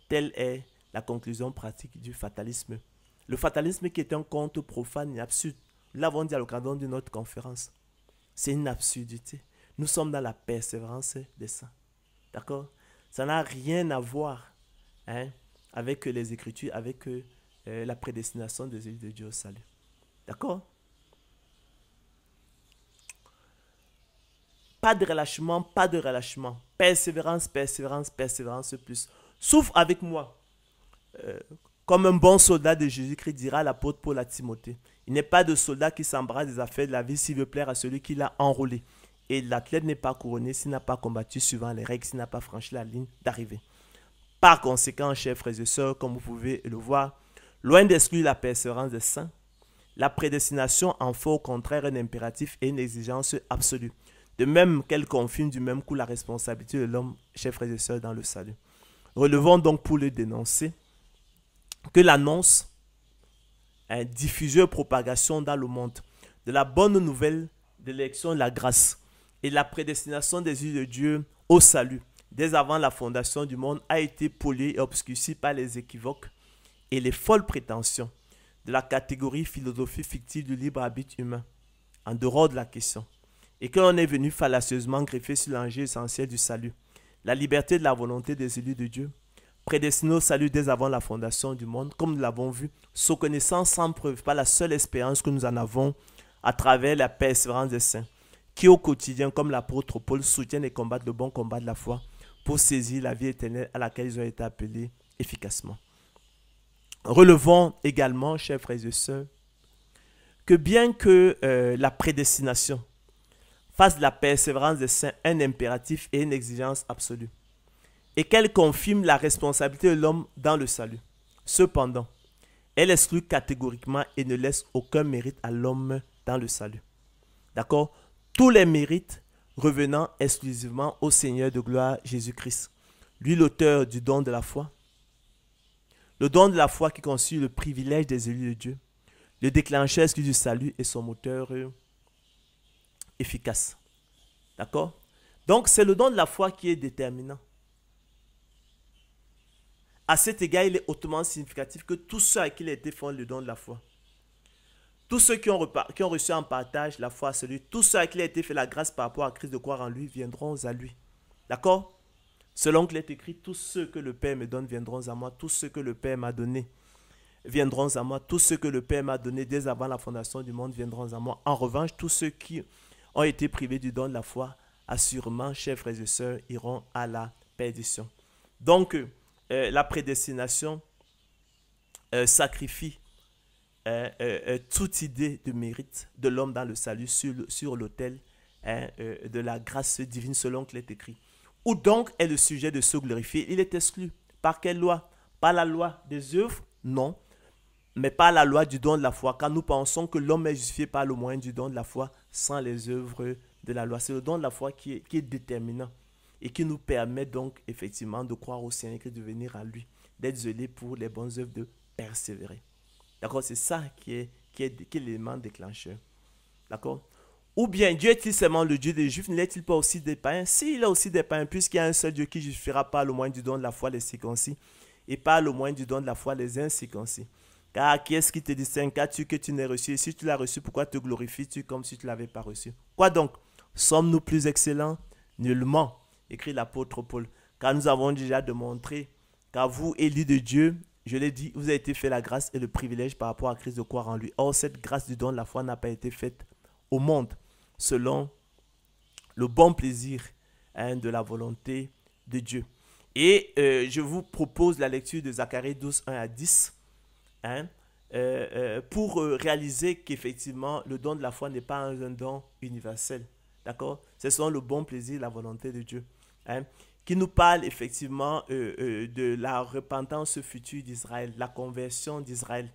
Telle est la conclusion pratique du fatalisme. Le fatalisme qui est un conte profane et absurde. Nous l'avons dit à l'occasion de notre conférence. C'est une absurdité. Nous sommes dans la persévérance des saints. D'accord Ça n'a rien à voir hein, avec les Écritures, avec euh, euh, la prédestination des élus de Dieu au salut. D'accord Pas de relâchement, pas de relâchement. Persévérance, persévérance, persévérance plus. Souffre avec moi. Euh, comme un bon soldat de Jésus-Christ dira l'apôtre Paul à Timothée. Il n'est pas de soldat qui s'embrasse des affaires de la vie s'il veut plaire à celui qui l'a enrôlé. Et l'athlète n'est pas couronné s'il n'a pas combattu suivant les règles, s'il n'a pas franchi la ligne d'arrivée. Par conséquent, chers frères et sœurs, comme vous pouvez le voir, loin d'exclure la persévérance des saints, la prédestination en fait au contraire un impératif et une exigence absolue. De même qu'elle confine du même coup la responsabilité de l'homme, chers frères et sœurs, dans le salut. Relevons donc pour le dénoncer que l'annonce, un hein, diffuseur et propagation dans le monde de la bonne nouvelle de l'élection de la grâce et la prédestination des yeux de Dieu au salut dès avant la fondation du monde, a été pollué et obscurci par les équivoques et les folles prétentions de la catégorie philosophie fictive du libre habit humain, en dehors de la question, et que l'on est venu fallacieusement greffer sur l'enjeu essentiel du salut, la liberté de la volonté des élus de Dieu, prédestinés au salut dès avant la fondation du monde, comme nous l'avons vu, sous connaissance sans preuve, pas la seule espérance que nous en avons à travers la persévérance des saints, qui au quotidien, comme l'apôtre Paul, soutiennent et combattent le bon combat de la foi, pour saisir la vie éternelle à laquelle ils ont été appelés efficacement. Relevons également, chers frères et sœurs, que bien que euh, la prédestination fasse de la persévérance des saints un impératif et une exigence absolue, et qu'elle confirme la responsabilité de l'homme dans le salut, cependant, elle exclut catégoriquement et ne laisse aucun mérite à l'homme dans le salut. D'accord Tous les mérites revenant exclusivement au Seigneur de gloire Jésus-Christ, lui l'auteur du don de la foi. Le don de la foi qui constitue le privilège des élus de Dieu, le déclencheur du salut et son moteur euh, efficace. D'accord Donc c'est le don de la foi qui est déterminant. À cet égard, il est hautement significatif que tous ceux à qui il a le don de la foi. Tous ceux qui ont, reçu en partage la foi, à celui, Tous ceux à qui a été fait la grâce par rapport à Christ de croire en lui viendront à lui. D'accord Selon qu'il est écrit, tous ceux que le Père me donne viendront à moi, tous ceux que le Père m'a donné viendront à moi, tous ceux que le Père m'a donné dès avant la fondation du monde viendront à moi. En revanche, tous ceux qui ont été privés du don de la foi, assurément, chers frères et sœurs, iront à la perdition. Donc, euh, la prédestination euh, sacrifie Hein, euh, euh, toute idée de mérite de l'homme dans le salut sur, sur l'autel hein, euh, de la grâce divine selon qu'il est écrit. ou donc est le sujet de se glorifier Il est exclu. Par quelle loi Par la loi des œuvres Non. Mais par la loi du don de la foi, car nous pensons que l'homme est justifié par le moyen du don de la foi sans les œuvres de la loi. C'est le don de la foi qui est, déterminant et qui nous permet donc effectivement de croire au Seigneur et de venir à lui, d'être zélé pour les bonnes œuvres, de persévérer. D'accord C'est ça qui est, qui est, l'élément déclencheur. D'accord Ou bien Dieu est-il seulement le Dieu des Juifs N'est-il pas aussi des païens S'il a aussi des païens, puisqu'il y a un seul Dieu qui justifiera par le moyen du don de la foi les circoncis et par le moyen du don de la foi les incirconcis. Car qui est-ce qui te distingue Qu'as-tu que tu n'es reçu Et si tu l'as reçu, pourquoi te glorifies-tu comme si tu ne l'avais pas reçu Quoi donc Sommes-nous plus excellents Nullement, écrit l'apôtre Paul, car nous avons déjà démontré qu'à vous, élus de Dieu, je l'ai dit, vous avez été fait la grâce et le privilège par rapport à Christ de croire en lui. Or, cette grâce du don de la foi n'a pas été faite au monde selon le bon plaisir hein, de la volonté de Dieu. Et euh, je vous propose la lecture de Zacharie 12, 1 à 10 hein, euh, euh, pour réaliser qu'effectivement, le don de la foi n'est pas un don universel. D'accord C'est selon le bon plaisir, la volonté de Dieu. Hein qui nous parle effectivement euh, euh, de la repentance future d'Israël, la conversion d'Israël,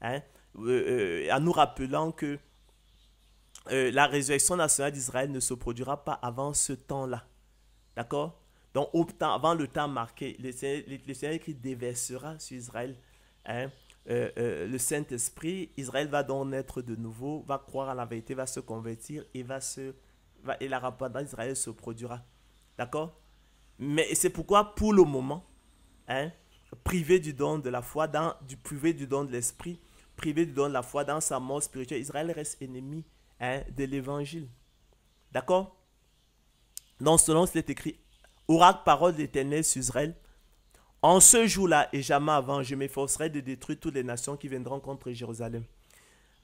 hein, euh, en nous rappelant que la résurrection nationale d'Israël ne se produira pas avant ce temps-là. D'accord Donc, au avant le temps marqué, le Seigneur, qui déversera sur Israël hein, le Saint-Esprit, Israël va donc naître de nouveau, va croire à la vérité, va se convertir et, va se, et la repentance d'Israël se produira. D'accord mais c'est pourquoi, pour le moment, hein, privé du don de la foi, dans, du, privé du don de l'esprit, privé du don de la foi dans sa mort spirituelle, Israël reste ennemi hein, de l'évangile. D'accord Donc, selon ce est écrit, oracle parole de l'Éternel sur Israël, en ce jour-là et jamais avant, je m'efforcerai de détruire toutes les nations qui viendront contre Jérusalem.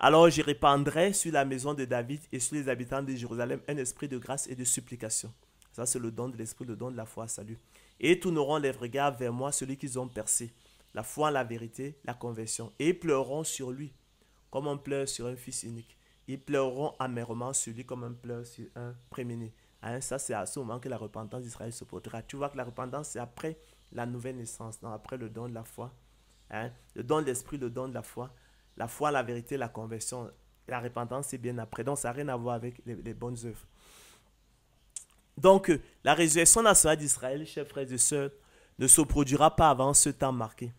Alors je répandrai sur la maison de David et sur les habitants de Jérusalem un esprit de grâce et de supplication. Ça, c'est le don de l'esprit, le don de la foi, salut. Et tourneront les regards vers moi, celui qu'ils ont percé. La foi, la vérité, la conversion. Et ils pleureront sur lui, comme on pleure sur un fils unique. Ils pleureront amèrement sur lui, comme on pleure sur un prémini. Hein, ça, c'est à ce moment que la repentance d'Israël se portera. Tu vois que la repentance, c'est après la nouvelle naissance, après le don de la foi. Hein, le don de l'esprit, le don de la foi. La foi, la vérité, la conversion. La repentance, c'est bien après. Donc, ça n'a rien à voir avec les bonnes œuvres. Donc, euh, la résurrection nationale d'Israël, chers frères et sœurs, ne se produira pas avant ce temps marqué.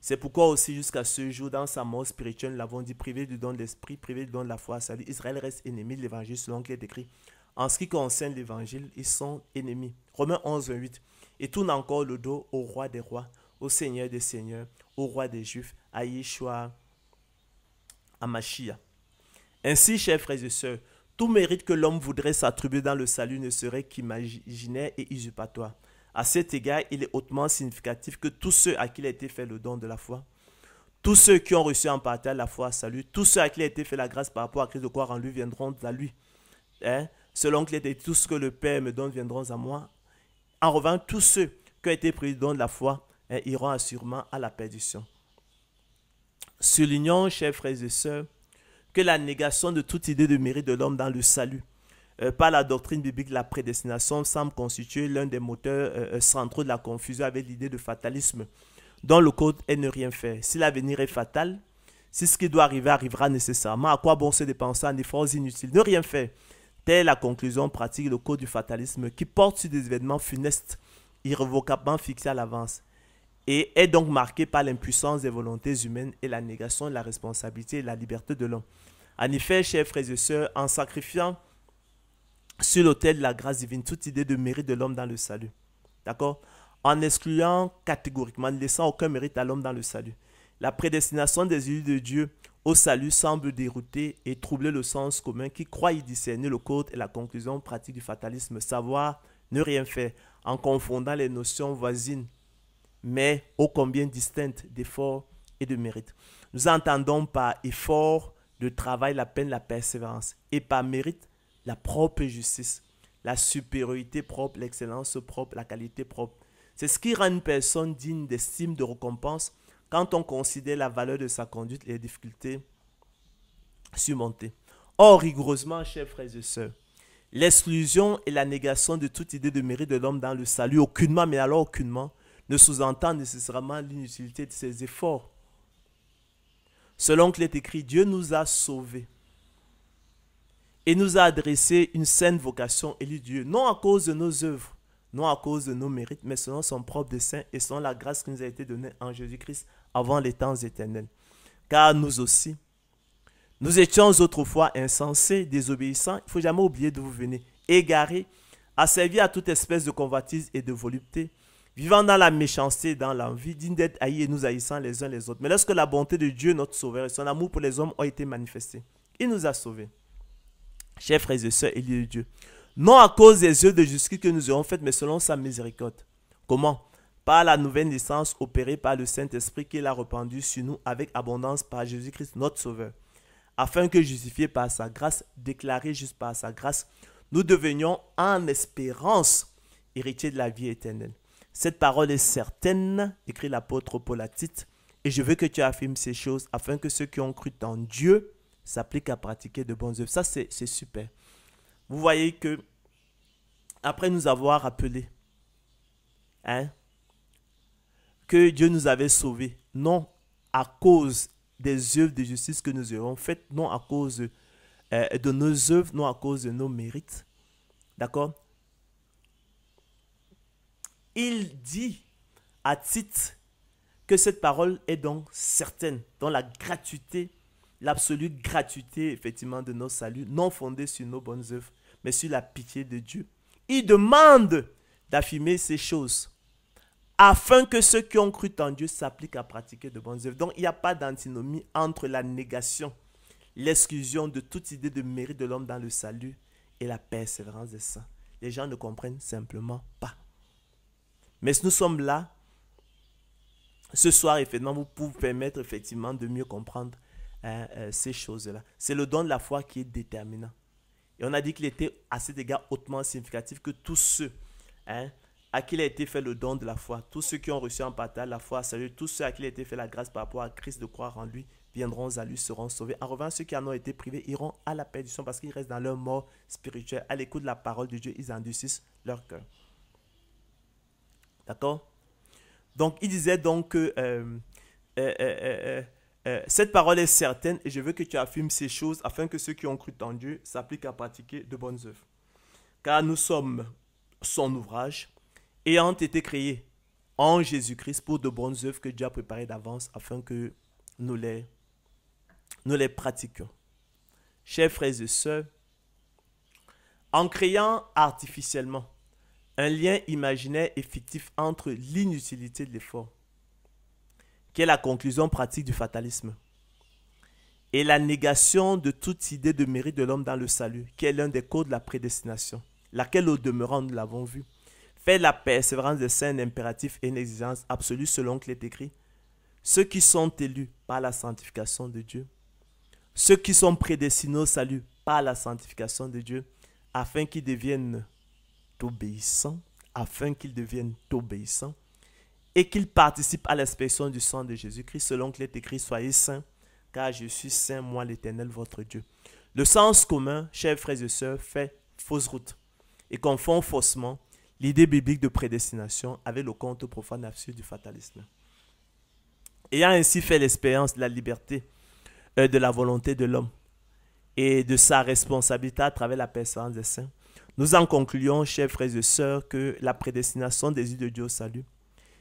C'est pourquoi aussi jusqu'à ce jour, dans sa mort spirituelle, nous l'avons dit, privé du don de l'esprit, privé du don de la foi, salut, Israël reste ennemi de l'évangile selon qu'il est écrit, En ce qui concerne l'évangile, ils sont ennemis. Romains 11, 28. Et tourne encore le dos au roi des rois, au seigneur des seigneurs, au roi des juifs, à Yeshua, à Mashiach. Ainsi, chers frères et sœurs, tout mérite que l'homme voudrait s'attribuer dans le salut ne serait qu'imaginaire et usurpatoire. À cet égard, il est hautement significatif que tous ceux à qui il a été fait le don de la foi, tous ceux qui ont reçu en partage la foi, salut, tous ceux à qui il a été fait la grâce par rapport à Christ de croire en lui viendront à lui. Hein, selon qu'il était tout ce que le Père me donne viendront à moi. En revanche, tous ceux qui ont été pris le don de la foi hein, iront assurément à la perdition. Soulignons, chers frères et sœurs, que la négation de toute idée de mérite de l'homme dans le salut. Euh, par la doctrine biblique, la prédestination semble constituer l'un des moteurs euh, euh, centraux de la confusion avec l'idée de fatalisme, dont le code est ne rien faire. Si l'avenir est fatal, si ce qui doit arriver arrivera nécessairement, à quoi bon se dépenser en efforts inutiles Ne rien faire. Telle la conclusion pratique, du code du fatalisme qui porte sur des événements funestes, irrévocablement fixés à l'avance et est donc marqué par l'impuissance des volontés humaines et la négation de la responsabilité et de la liberté de l'homme. En effet, chers frères et sœurs, en sacrifiant sur l'autel de la grâce divine toute idée de mérite de l'homme dans le salut, d'accord En excluant catégoriquement, ne laissant aucun mérite à l'homme dans le salut. La prédestination des élus de Dieu au salut semble dérouter et troubler le sens commun qui croit y discerner le code et la conclusion pratique du fatalisme, savoir ne rien faire en confondant les notions voisines mais ô combien distinctes d'efforts et de mérite. Nous entendons par effort le travail la peine, la persévérance, et par mérite la propre justice, la supériorité propre, l'excellence propre, la qualité propre. C'est ce qui rend une personne digne d'estime, de récompense, quand on considère la valeur de sa conduite et les difficultés surmontées. Or, rigoureusement, chers frères et sœurs, l'exclusion et la négation de toute idée de mérite de l'homme dans le salut, aucunement, mais alors aucunement, ne sous-entend nécessairement l'inutilité de ses efforts. Selon qu'il est écrit, Dieu nous a sauvés et nous a adressé une saine vocation élue Dieu, non à cause de nos œuvres, non à cause de nos mérites, mais selon son propre dessein et selon la grâce qui nous a été donnée en Jésus-Christ avant les temps éternels. Car nous aussi, nous étions autrefois insensés, désobéissants, il ne faut jamais oublier de vous venir égarés, asservis à toute espèce de convoitise et de volupté, vivant dans la méchanceté, dans l'envie, digne d'être haïs et nous haïssant les uns les autres. Mais lorsque la bonté de Dieu, notre Sauveur, et son amour pour les hommes ont été manifestés, il nous a sauvés. Chers frères et sœurs, élus de Dieu, non à cause des œuvres de justice que nous aurons faites, mais selon sa miséricorde. Comment Par la nouvelle naissance opérée par le Saint-Esprit qu'il a répandue sur nous avec abondance par Jésus-Christ, notre Sauveur, afin que, justifiés par sa grâce, déclarés juste par sa grâce, nous devenions en espérance héritiers de la vie éternelle. Cette parole est certaine, écrit l'apôtre Paul à Tite, et je veux que tu affirmes ces choses afin que ceux qui ont cru en Dieu s'appliquent à pratiquer de bonnes œuvres. Ça, c'est super. Vous voyez que, après nous avoir rappelé hein, que Dieu nous avait sauvés, non à cause des œuvres de justice que nous avons faites, non à cause euh, de nos œuvres, non à cause de nos mérites, d'accord il dit à titre que cette parole est donc certaine, dans la gratuité, l'absolue gratuité, effectivement, de nos saluts, non fondée sur nos bonnes œuvres, mais sur la pitié de Dieu. Il demande d'affirmer ces choses afin que ceux qui ont cru en Dieu s'appliquent à pratiquer de bonnes œuvres. Donc, il n'y a pas d'antinomie entre la négation, l'exclusion de toute idée de mérite de l'homme dans le salut et la persévérance des saints. Les gens ne comprennent simplement pas. Mais nous sommes là ce soir, effectivement, vous pour vous permettre effectivement de mieux comprendre hein, euh, ces choses-là. C'est le don de la foi qui est déterminant. Et on a dit qu'il était à cet égard hautement significatif que tous ceux hein, à qui il a été fait le don de la foi, tous ceux qui ont reçu en partage la foi, salut, tous ceux à qui il a été fait la grâce par rapport à Christ de croire en lui, viendront à lui, seront sauvés. En revanche, ceux qui en ont été privés iront à la perdition parce qu'ils restent dans leur mort spirituelle. À l'écoute de la parole de Dieu, ils endurcissent leur cœur. D'accord Donc, il disait donc que euh, euh, euh, cette parole est certaine et je veux que tu affirmes ces choses afin que ceux qui ont cru en Dieu s'appliquent à pratiquer de bonnes œuvres. Car nous sommes son ouvrage, ayant été créés en Jésus-Christ pour de bonnes œuvres que Dieu a préparées d'avance afin que nous les, nous les pratiquions. Chers frères et sœurs, en créant artificiellement, un lien imaginaire et fictif entre l'inutilité de l'effort, qui est la conclusion pratique du fatalisme, et la négation de toute idée de mérite de l'homme dans le salut, qui est l'un des codes de la prédestination, laquelle au demeurant, nous l'avons vu, fait la persévérance des saints impératifs et une exigence absolue selon que est écrit. Ceux qui sont élus par la sanctification de Dieu, ceux qui sont prédestinés au salut par la sanctification de Dieu, afin qu'ils deviennent Obéissant, afin qu'ils deviennent obéissants, et qu'ils participent à l'expression du sang de Jésus-Christ, selon qu'il est écrit, soyez saints, car je suis saint, moi l'Éternel, votre Dieu. Le sens commun, chers frères et sœurs, fait fausse route et confond faussement l'idée biblique de prédestination avec le conte profane absurde du fatalisme. Ayant ainsi fait l'expérience de la liberté euh, de la volonté de l'homme et de sa responsabilité à travers la personne des saints, nous en concluons, chers frères et sœurs, que la prédestination des îles de Dieu au salut,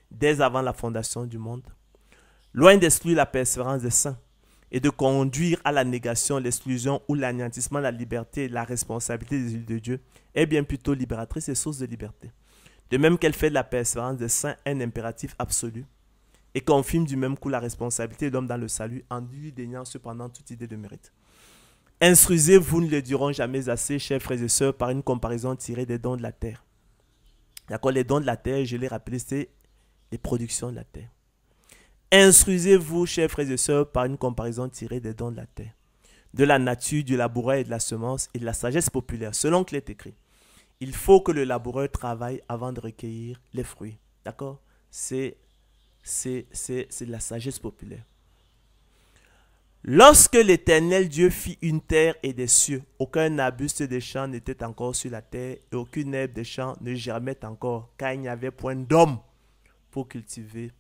dès avant la fondation du monde, loin d'exclure la persévérance des saints et de conduire à la négation, l'exclusion ou l'anéantissement de la liberté et la responsabilité des îles de Dieu, est bien plutôt libératrice et source de liberté. De même qu'elle fait de la persévérance des saints un impératif absolu et confirme du même coup la responsabilité de l'homme dans le salut en lui déniant cependant toute idée de mérite. Instruisez-vous, ne le dirons jamais assez, chers frères et sœurs, par une comparaison tirée des dons de la terre. D'accord Les dons de la terre, je l'ai rappelé, c'est les productions de la terre. Instruisez-vous, chers frères et sœurs, par une comparaison tirée des dons de la terre, de la nature, du laboureur et de la semence et de la sagesse populaire, selon qu'il est écrit. Il faut que le laboureur travaille avant de recueillir les fruits. D'accord C'est de la sagesse populaire. Lorsque l'Éternel Dieu fit une terre et des cieux, aucun arbuste des champs n'était encore sur la terre et aucune herbe des champs ne germait encore, car il n'y avait point d'homme pour cultiver,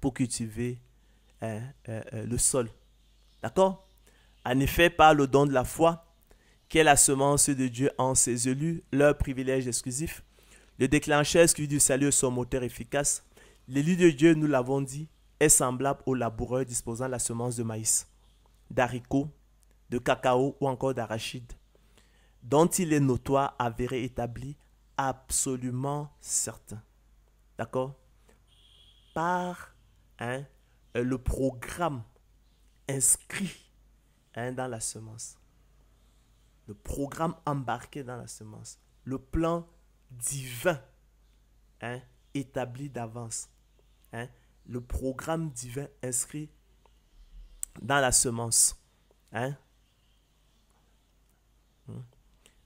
pour cultiver hein, euh, euh, le sol. D'accord En effet, par le don de la foi, qui est la semence de Dieu en ses élus, leur privilège exclusif, le déclencheur exclusif du salut son moteur efficace. L'élu de Dieu, nous l'avons dit, est semblable au laboureur disposant la semence de maïs, d'haricots, de cacao ou encore d'arachides, dont il est notoire, avéré, établi, absolument certain. D'accord Par hein, euh, le programme inscrit hein, dans la semence, le programme embarqué dans la semence, le plan divin hein, établi d'avance le programme divin inscrit dans la semence. Hein? hein?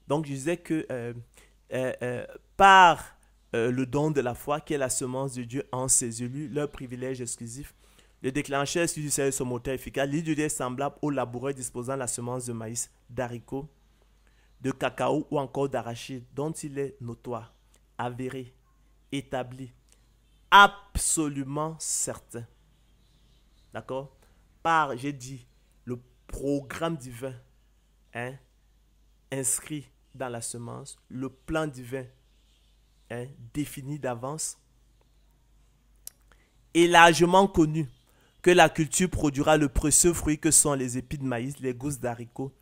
Donc, je disais que euh, euh, euh, par le don de la foi, qui est la semence de Dieu en ses élus, leur privilège exclusif, le déclencheur du Seigneur son moteur efficace, l'idée est semblable au laboureur disposant la semence de maïs, d'haricots, de cacao ou encore d'arachide, dont il est notoire, avéré, établi, absolument certain. D'accord Par, j'ai dit, le programme divin hein, inscrit dans la semence, le plan divin hein, défini d'avance, et largement connu que la culture produira le précieux fruit que sont les épis de maïs, les gousses d'haricots,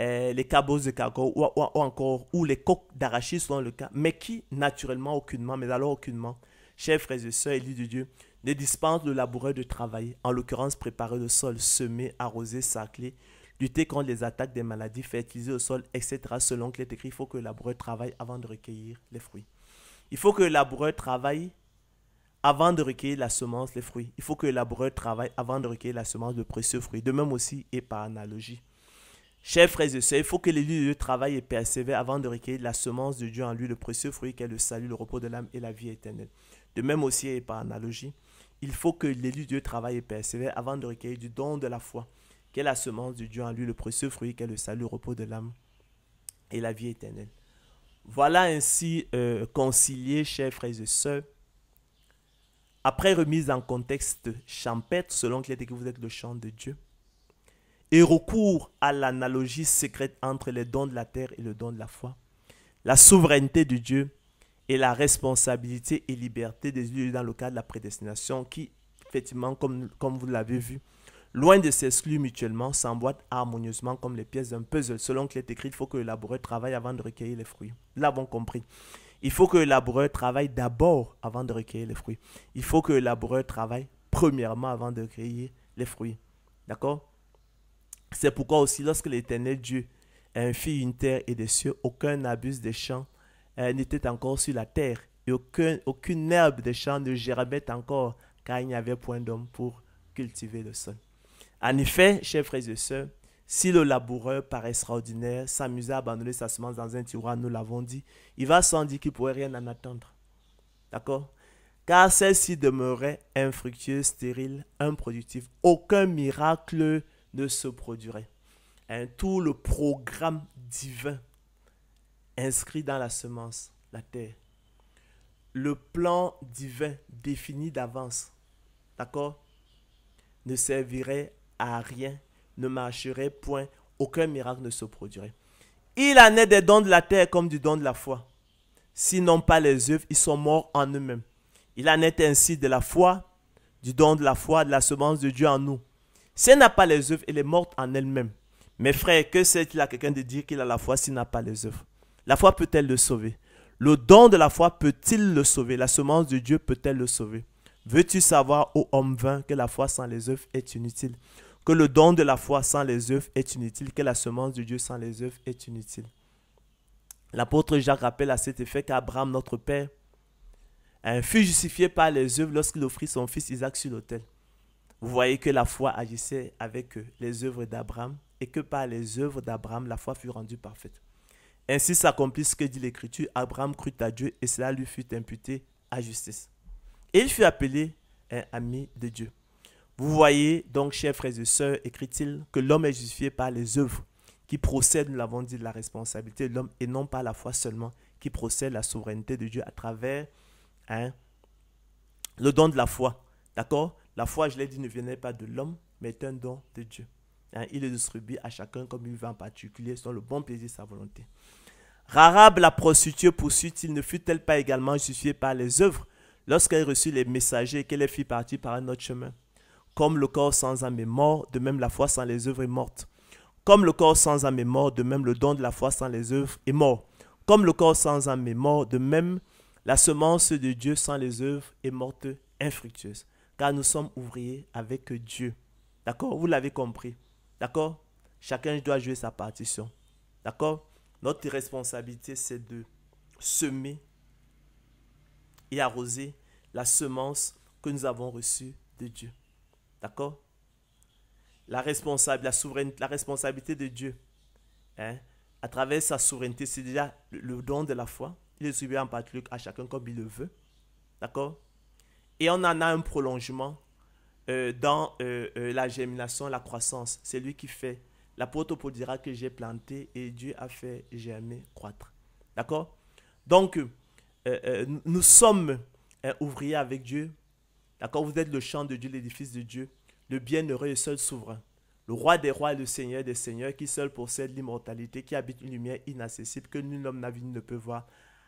euh, les cabos de cacao ou, encore ou les coques d'arachide selon le cas, mais qui naturellement aucunement, mais alors aucunement, Chers frères et sœurs, élus de Dieu, ne dispense le laboureur de travailler, en l'occurrence préparer le sol, semer, arroser, sacler, lutter contre les attaques des maladies, fertiliser le sol, etc. Selon qu'il est écrit, il faut que le laboureur travaille avant de recueillir les fruits. Il faut que le laboureur travaille avant de recueillir la semence, les fruits. Il faut que le laboureur travaille avant de recueillir la semence de précieux fruits. De même aussi et par analogie. Chers frères et sœurs, il faut que lieux de Dieu travaille et persévère avant de recueillir la semence de Dieu en lui, le précieux fruit est le salut, le repos de l'âme et la vie éternelle. De même aussi et par analogie, il faut que l'élu Dieu travaille et persévère avant de recueillir du don de la foi, qu'est la semence du Dieu en lui, le précieux fruit qu'est le salut, le repos de l'âme et la vie éternelle. Voilà ainsi euh, concilié, chers frères et sœurs, après remise en contexte champêtre, selon qu'il était que vous êtes le chant de Dieu, et recours à l'analogie secrète entre les dons de la terre et le don de la foi, la souveraineté de Dieu et la responsabilité et liberté des lieux dans le cadre de la prédestination qui, effectivement, comme, comme vous l'avez vu, loin de s'exclure mutuellement, s'emboîtent harmonieusement comme les pièces d'un puzzle. Selon qu'il est écrit, il faut que le laboureur travaille avant de recueillir les fruits. Là, compris. Il faut que le laboureur travaille d'abord avant de recueillir les fruits. Il faut que le laboureur travaille premièrement avant de recueillir les fruits. D'accord C'est pourquoi aussi, lorsque l'Éternel Dieu infie une terre et des cieux, aucun abuse des champs n'était encore sur la terre et aucune herbe des champs ne germait encore car il n'y avait point d'homme pour cultiver le sol. En effet, chers frères et sœurs, si le laboureur par extraordinaire s'amusait à abandonner sa semence dans un tiroir, nous l'avons dit, il va sans dire qu'il ne pourrait rien en attendre. D'accord Car celle-ci demeurait infructueuse, stérile, improductive. Aucun miracle ne se produirait. Un hein, tout le programme divin inscrit dans la semence, la terre. Le plan divin défini d'avance, d'accord, ne servirait à rien, ne marcherait point, aucun miracle ne se produirait. Il en est des dons de la terre comme du don de la foi. S'ils n'ont pas les œuvres, ils sont morts en eux-mêmes. Il en est ainsi de la foi, du don de la foi, de la semence de Dieu en nous. Si elle n'a pas les œuvres, elle est morte en elle-même. Mes frères, que c'est il à quelqu'un de dire qu'il a la foi s'il n'a pas les œuvres la foi peut-elle le sauver Le don de la foi peut-il le sauver La semence de Dieu peut-elle le sauver Veux-tu savoir, ô homme vain, que la foi sans les œuvres est inutile Que le don de la foi sans les œuvres est inutile Que la semence de Dieu sans les œuvres est inutile L'apôtre Jacques rappelle à cet effet qu'Abraham, notre père, hein, fut justifié par les œuvres lorsqu'il offrit son fils Isaac sur l'autel. Vous voyez que la foi agissait avec euh, les œuvres d'Abraham et que par les œuvres d'Abraham, la foi fut rendue parfaite. Ainsi s'accomplit ce que dit l'Écriture, Abraham crut à Dieu et cela lui fut imputé à justice. Et il fut appelé un ami de Dieu. Vous voyez donc, chers frères et sœurs, écrit-il, que l'homme est justifié par les œuvres qui procèdent, nous l'avons dit, de la responsabilité de l'homme et non par la foi seulement qui procède la souveraineté de Dieu à travers hein, le don de la foi. D'accord La foi, je l'ai dit, ne venait pas de l'homme, mais est un don de Dieu. Hein, il est distribue à chacun comme il veut en particulier, selon le bon plaisir de sa volonté. Rarab, la prostituée, poursuit-il, ne fut-elle pas également justifiée par les œuvres lorsqu'elle reçut les messagers et qu'elle fit partir par un autre chemin Comme le corps sans âme est mort, de même la foi sans les œuvres est morte. Comme le corps sans âme est mort, de même le don de la foi sans les œuvres est mort. Comme le corps sans âme est mort, de même la semence de Dieu sans les œuvres est morte, infructueuse. Car nous sommes ouvriers avec Dieu. D'accord Vous l'avez compris. D'accord Chacun doit jouer sa partition. D'accord Notre responsabilité, c'est de semer et arroser la semence que nous avons reçue de Dieu. D'accord la, la, la responsabilité de Dieu, hein, à travers sa souveraineté, c'est déjà le, don de la foi. Il est subit en particulier à chacun comme il le veut. D'accord Et on en a un prolongement euh, dans euh, euh, la germination, la croissance. C'est lui qui fait. L'apôtre pour dira que j'ai planté et Dieu a fait germer, croître. D'accord Donc, nous sommes ouvriers avec Dieu. D'accord Vous êtes le champ de Dieu, l'édifice de Dieu, le bienheureux et seul souverain, le roi des rois et le seigneur des seigneurs qui seul possède l'immortalité, qui habite une lumière inaccessible que nul homme n'a vu ne peut voir,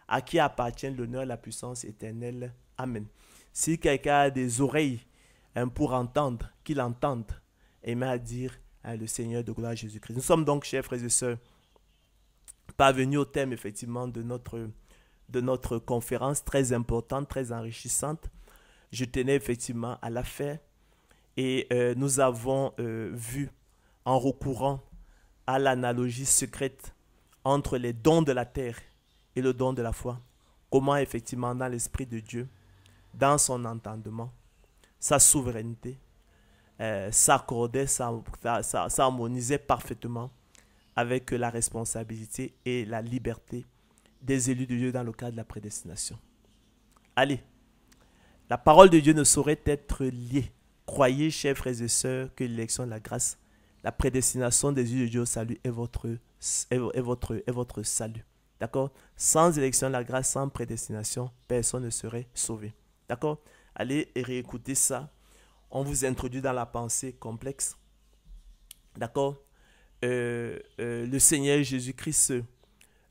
à qui appartient l'honneur, la puissance éternelle. Amen. Si quelqu'un a des oreilles, pour entendre, qu'il entende, aimer à dire le Seigneur de gloire Jésus-Christ. Nous sommes donc, chers frères et sœurs, parvenus au thème effectivement de notre, de notre conférence très importante, très enrichissante. Je tenais effectivement à la faire et euh, nous avons euh, vu en recourant à l'analogie secrète entre les dons de la terre et le don de la foi, comment effectivement dans l'Esprit de Dieu, dans son entendement, sa souveraineté, euh, s'accordait, s'harmonisait parfaitement avec la responsabilité et la liberté des élus de Dieu dans le cadre de la prédestination. Allez, la parole de Dieu ne saurait être liée. Croyez, chers frères et sœurs, que l'élection de la grâce, la prédestination des élus de Dieu au salut est votre, votre, est votre salut. D'accord Sans élection de la grâce, sans prédestination, personne ne serait sauvé. D'accord Allez réécouter ça. On vous introduit dans la pensée complexe. D'accord euh, euh, Le Seigneur Jésus-Christ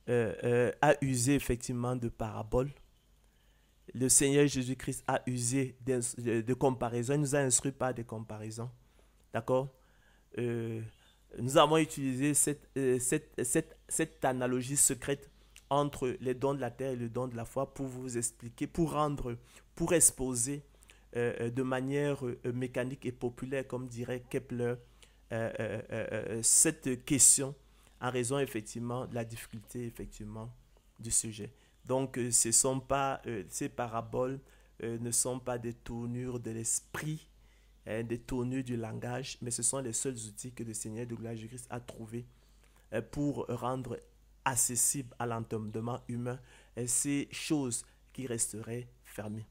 euh, a usé effectivement de paraboles. Le Seigneur Jésus-Christ a usé de, comparaisons. Il nous a instruit par des comparaisons. D'accord Nous avons utilisé cette analogie secrète entre les dons de la terre et le don de la foi pour vous expliquer, pour rendre, pour exposer euh, euh, de manière euh, mécanique et populaire, comme dirait Kepler, cette question en raison effectivement de la difficulté effectivement du sujet. Donc, ce sont pas, ces paraboles ne sont pas des tournures de l'esprit, hein, des tournures du langage, mais ce sont les seuls outils que le Seigneur de gloire Jésus-Christ a trouvés pour rendre accessible à l'entendement humain et ces choses qui resteraient fermées.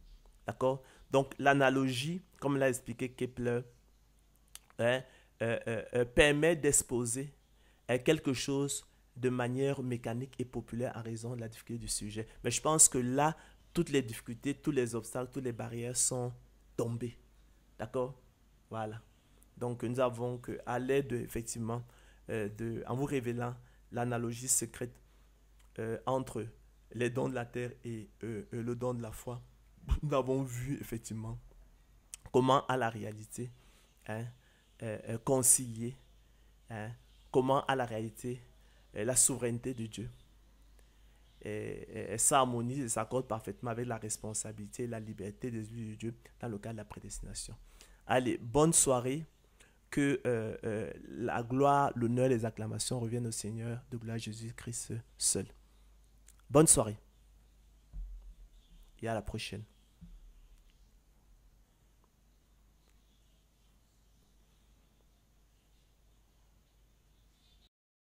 D'accord Donc l'analogie, comme l'a expliqué Kepler, hein, euh, euh, euh, permet d'exposer hein, quelque chose de manière mécanique et populaire à raison de la difficulté du sujet. Mais je pense que là, toutes les difficultés, tous les obstacles, toutes les barrières sont tombées. D'accord Voilà. Donc nous avons qu'à l'aide effectivement de en vous révélant l'analogie secrète euh, entre les dons de la terre et euh, euh, le don de la foi, nous avons vu effectivement comment à la réalité hein, concilier, hein, comment à la réalité la souveraineté de Dieu s'harmonise et, et s'accorde parfaitement avec la responsabilité et la liberté des yeux de Dieu dans le cadre de la prédestination. Allez, bonne soirée que euh, euh, la gloire, l'honneur, les acclamations reviennent au Seigneur, de gloire Jésus-Christ seul. Bonne soirée. Et à la prochaine.